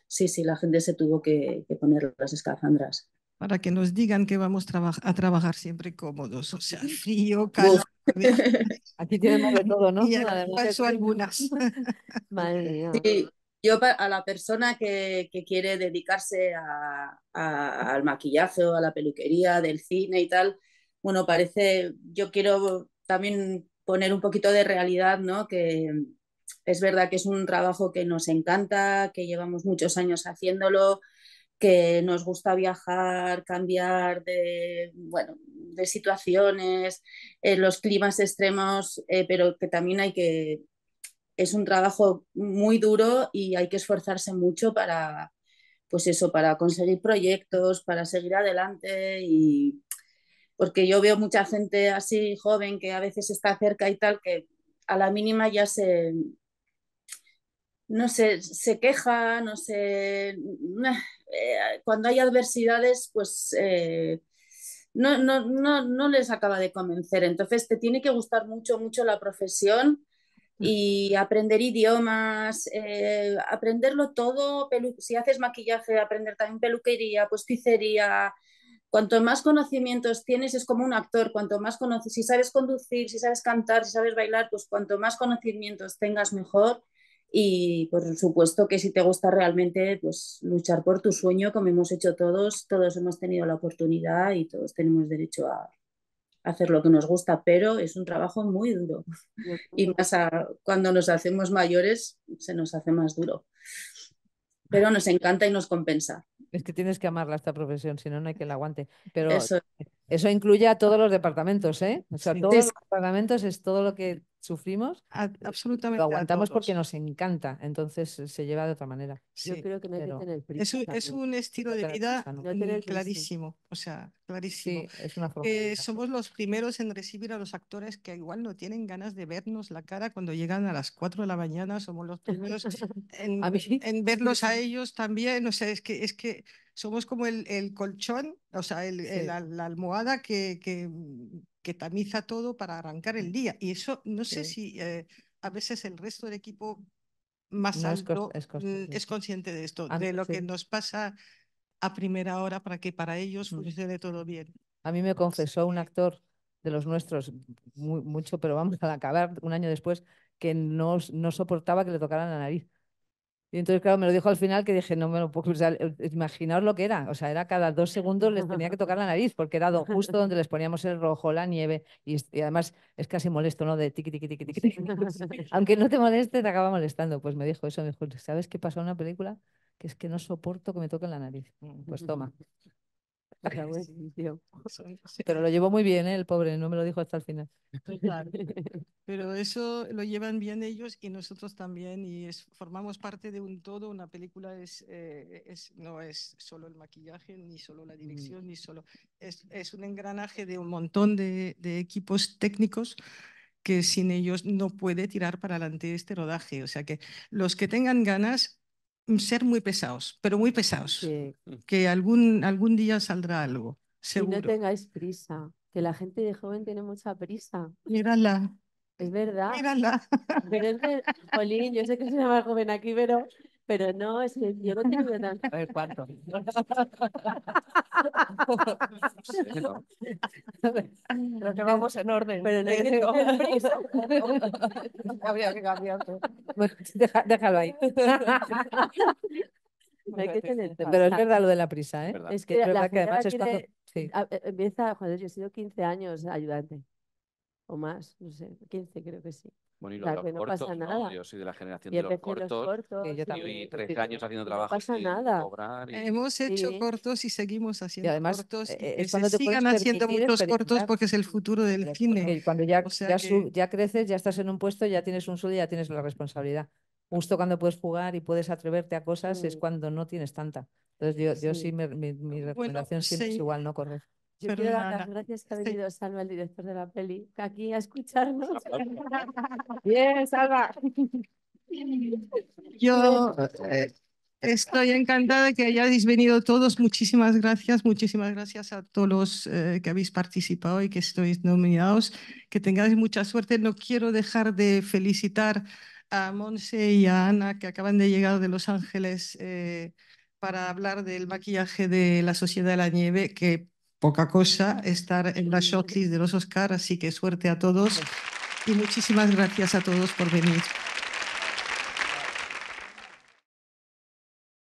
Sí, sí, la gente se tuvo que, poner las escafandras. Para que nos digan que vamos a trabajar siempre cómodos, o sea, frío, calor. Aquí tenemos de todo, ¿no? además algunas. Madre mía. yo a la persona que, quiere dedicarse al maquillaje a la peluquería, del cine y tal, bueno, parece, yo quiero también poner un poquito de realidad, ¿no? Que es verdad que es un trabajo que nos encanta, que llevamos muchos años haciéndolo, que nos gusta viajar, cambiar de, bueno, de situaciones, eh, los climas extremos, eh, pero que también hay que, es un trabajo muy duro y hay que esforzarse mucho para, pues eso, para conseguir proyectos, para seguir adelante porque yo veo mucha gente así joven que a veces está cerca y tal, que a la mínima ya se, no sé, se queja, no sé, eh, cuando hay adversidades, pues eh, no, les acaba de convencer. Entonces, te tiene que gustar mucho, mucho la profesión mm. y aprender idiomas, eh, aprenderlo todo. si haces maquillaje, aprender también peluquería, posticería. Cuanto más conocimientos tienes, es como un actor. Cuanto más conoces, si sabes conducir, si sabes cantar, si sabes bailar, pues cuanto más conocimientos tengas, mejor y por supuesto que si te gusta realmente, pues luchar por tu sueño, como hemos hecho todos, todos hemos tenido la oportunidad y todos tenemos derecho a, hacer lo que nos gusta, pero es un trabajo muy duro y más cuando nos hacemos mayores se nos hace más duro. Pero nos encanta y nos compensa. Es que tienes que amarla esta profesión, si no, no hay que la aguante. Pero eso, incluye a todos los departamentos, ¿eh? O sea, todos los departamentos es todo lo que sufrimos absolutamente. Lo aguantamos porque nos encanta, entonces eh, se lleva de otra manera. Yo creo que es, un, estilo de vida clarísimo, o sea, clarísimo. Eh, somos los primeros en recibir a los actores que igual no tienen ganas de vernos la cara cuando llegan a las 4 de la mañana, somos los primeros en, verlos a ellos también, o sea, es que, es que somos como el, el colchón, o sea, el, la, la, almohada que, que que tamiza todo para arrancar el día. Y eso no sé si eh, a veces el resto del equipo más alto mm, es, consciente de esto, de lo que nos pasa a primera hora para que para ellos mm. funcione de todo bien. A mí me confesó un actor de los nuestros, mucho, pero vamos a acabar un año después, que no, no soportaba que le tocaran la nariz y entonces, claro, me lo dijo al final que dije, no me lo puedo imaginar imaginaos lo que era. O sea, era cada dos segundos les tenía que tocar la nariz, porque era justo donde les poníamos el rojo, la nieve. Y, además es casi molesto, ¿no? De tiqui, tiqui, tiqui, tiqui. Aunque no te moleste, te acaba molestando. Pues me dijo eso, me dijo, ¿sabes qué pasó en una película? Que es que no soporto que me toquen la nariz. Mm, pues toma. Pero lo llevó muy bien, ¿eh? el pobre, no me lo dijo hasta el final. Pues Pero eso lo llevan bien ellos y nosotros también, y formamos parte de un todo. Una película eh, es, no es solo el maquillaje, ni solo la mm. dirección, ni solo. Es, un engranaje de un montón de equipos técnicos que sin ellos no puede tirar para adelante este rodaje. O sea que los que tengan ganas ser muy pesados, pero muy pesados. Que algún, algún día saldrá algo. Seguro. no tengáis prisa, que la gente de joven tiene mucha prisa. Mírala. Es verdad. Mírala. Pero yo sé que soy la más joven aquí, pero pero no, es que yo no tengo nada. A ver, ¿cuánto? Lo que vamos en orden. Pero que Habría que cambiar. déjalo ahí. Pero es verdad lo de la prisa, ¿eh? Es que es verdad que además es Sí. Eh, empieza, joder, yo he sido 15 años ayudante. O más, no sé, 15 creo que sí. Bueno, y no pasa nada. Yo soy de la generación de los cortos. yo también. Y tres años haciendo trabajo. No pasa nada. Cobrar y... Hemos hecho cortos y seguimos haciendo eh, y eh, además, sigan haciendo muchos cortos porque es el futuro del cine. Cuando ya, ya, creces, ya estás en un puesto, ya tienes un sueldo, ya tienes la responsabilidad. Justo cuando puedes jugar y puedes atreverte a cosas es mm. cuando no tienes tanta. Entonces yo, yo sí, mi, recomendación siempre es igual, no correr. Yo quiero dar las gracias que ha venido Salva, el director de la peli, aquí a escucharnos. Bien, Salva. Yo eh, estoy encantada de que hayáis venido todos. Muchísimas gracias, muchísimas gracias a todos los eh, que habéis participado y que estoy nominados. Que tengáis mucha suerte. No quiero dejar de felicitar a Monse y a Ana que acaban de llegar de Los Ángeles. Eh, para hablar del maquillaje de la Sociedad de la Nieve, que poca cosa estar en la shortlist de los Oscar, así que suerte a todos y muchísimas gracias a todos por venir.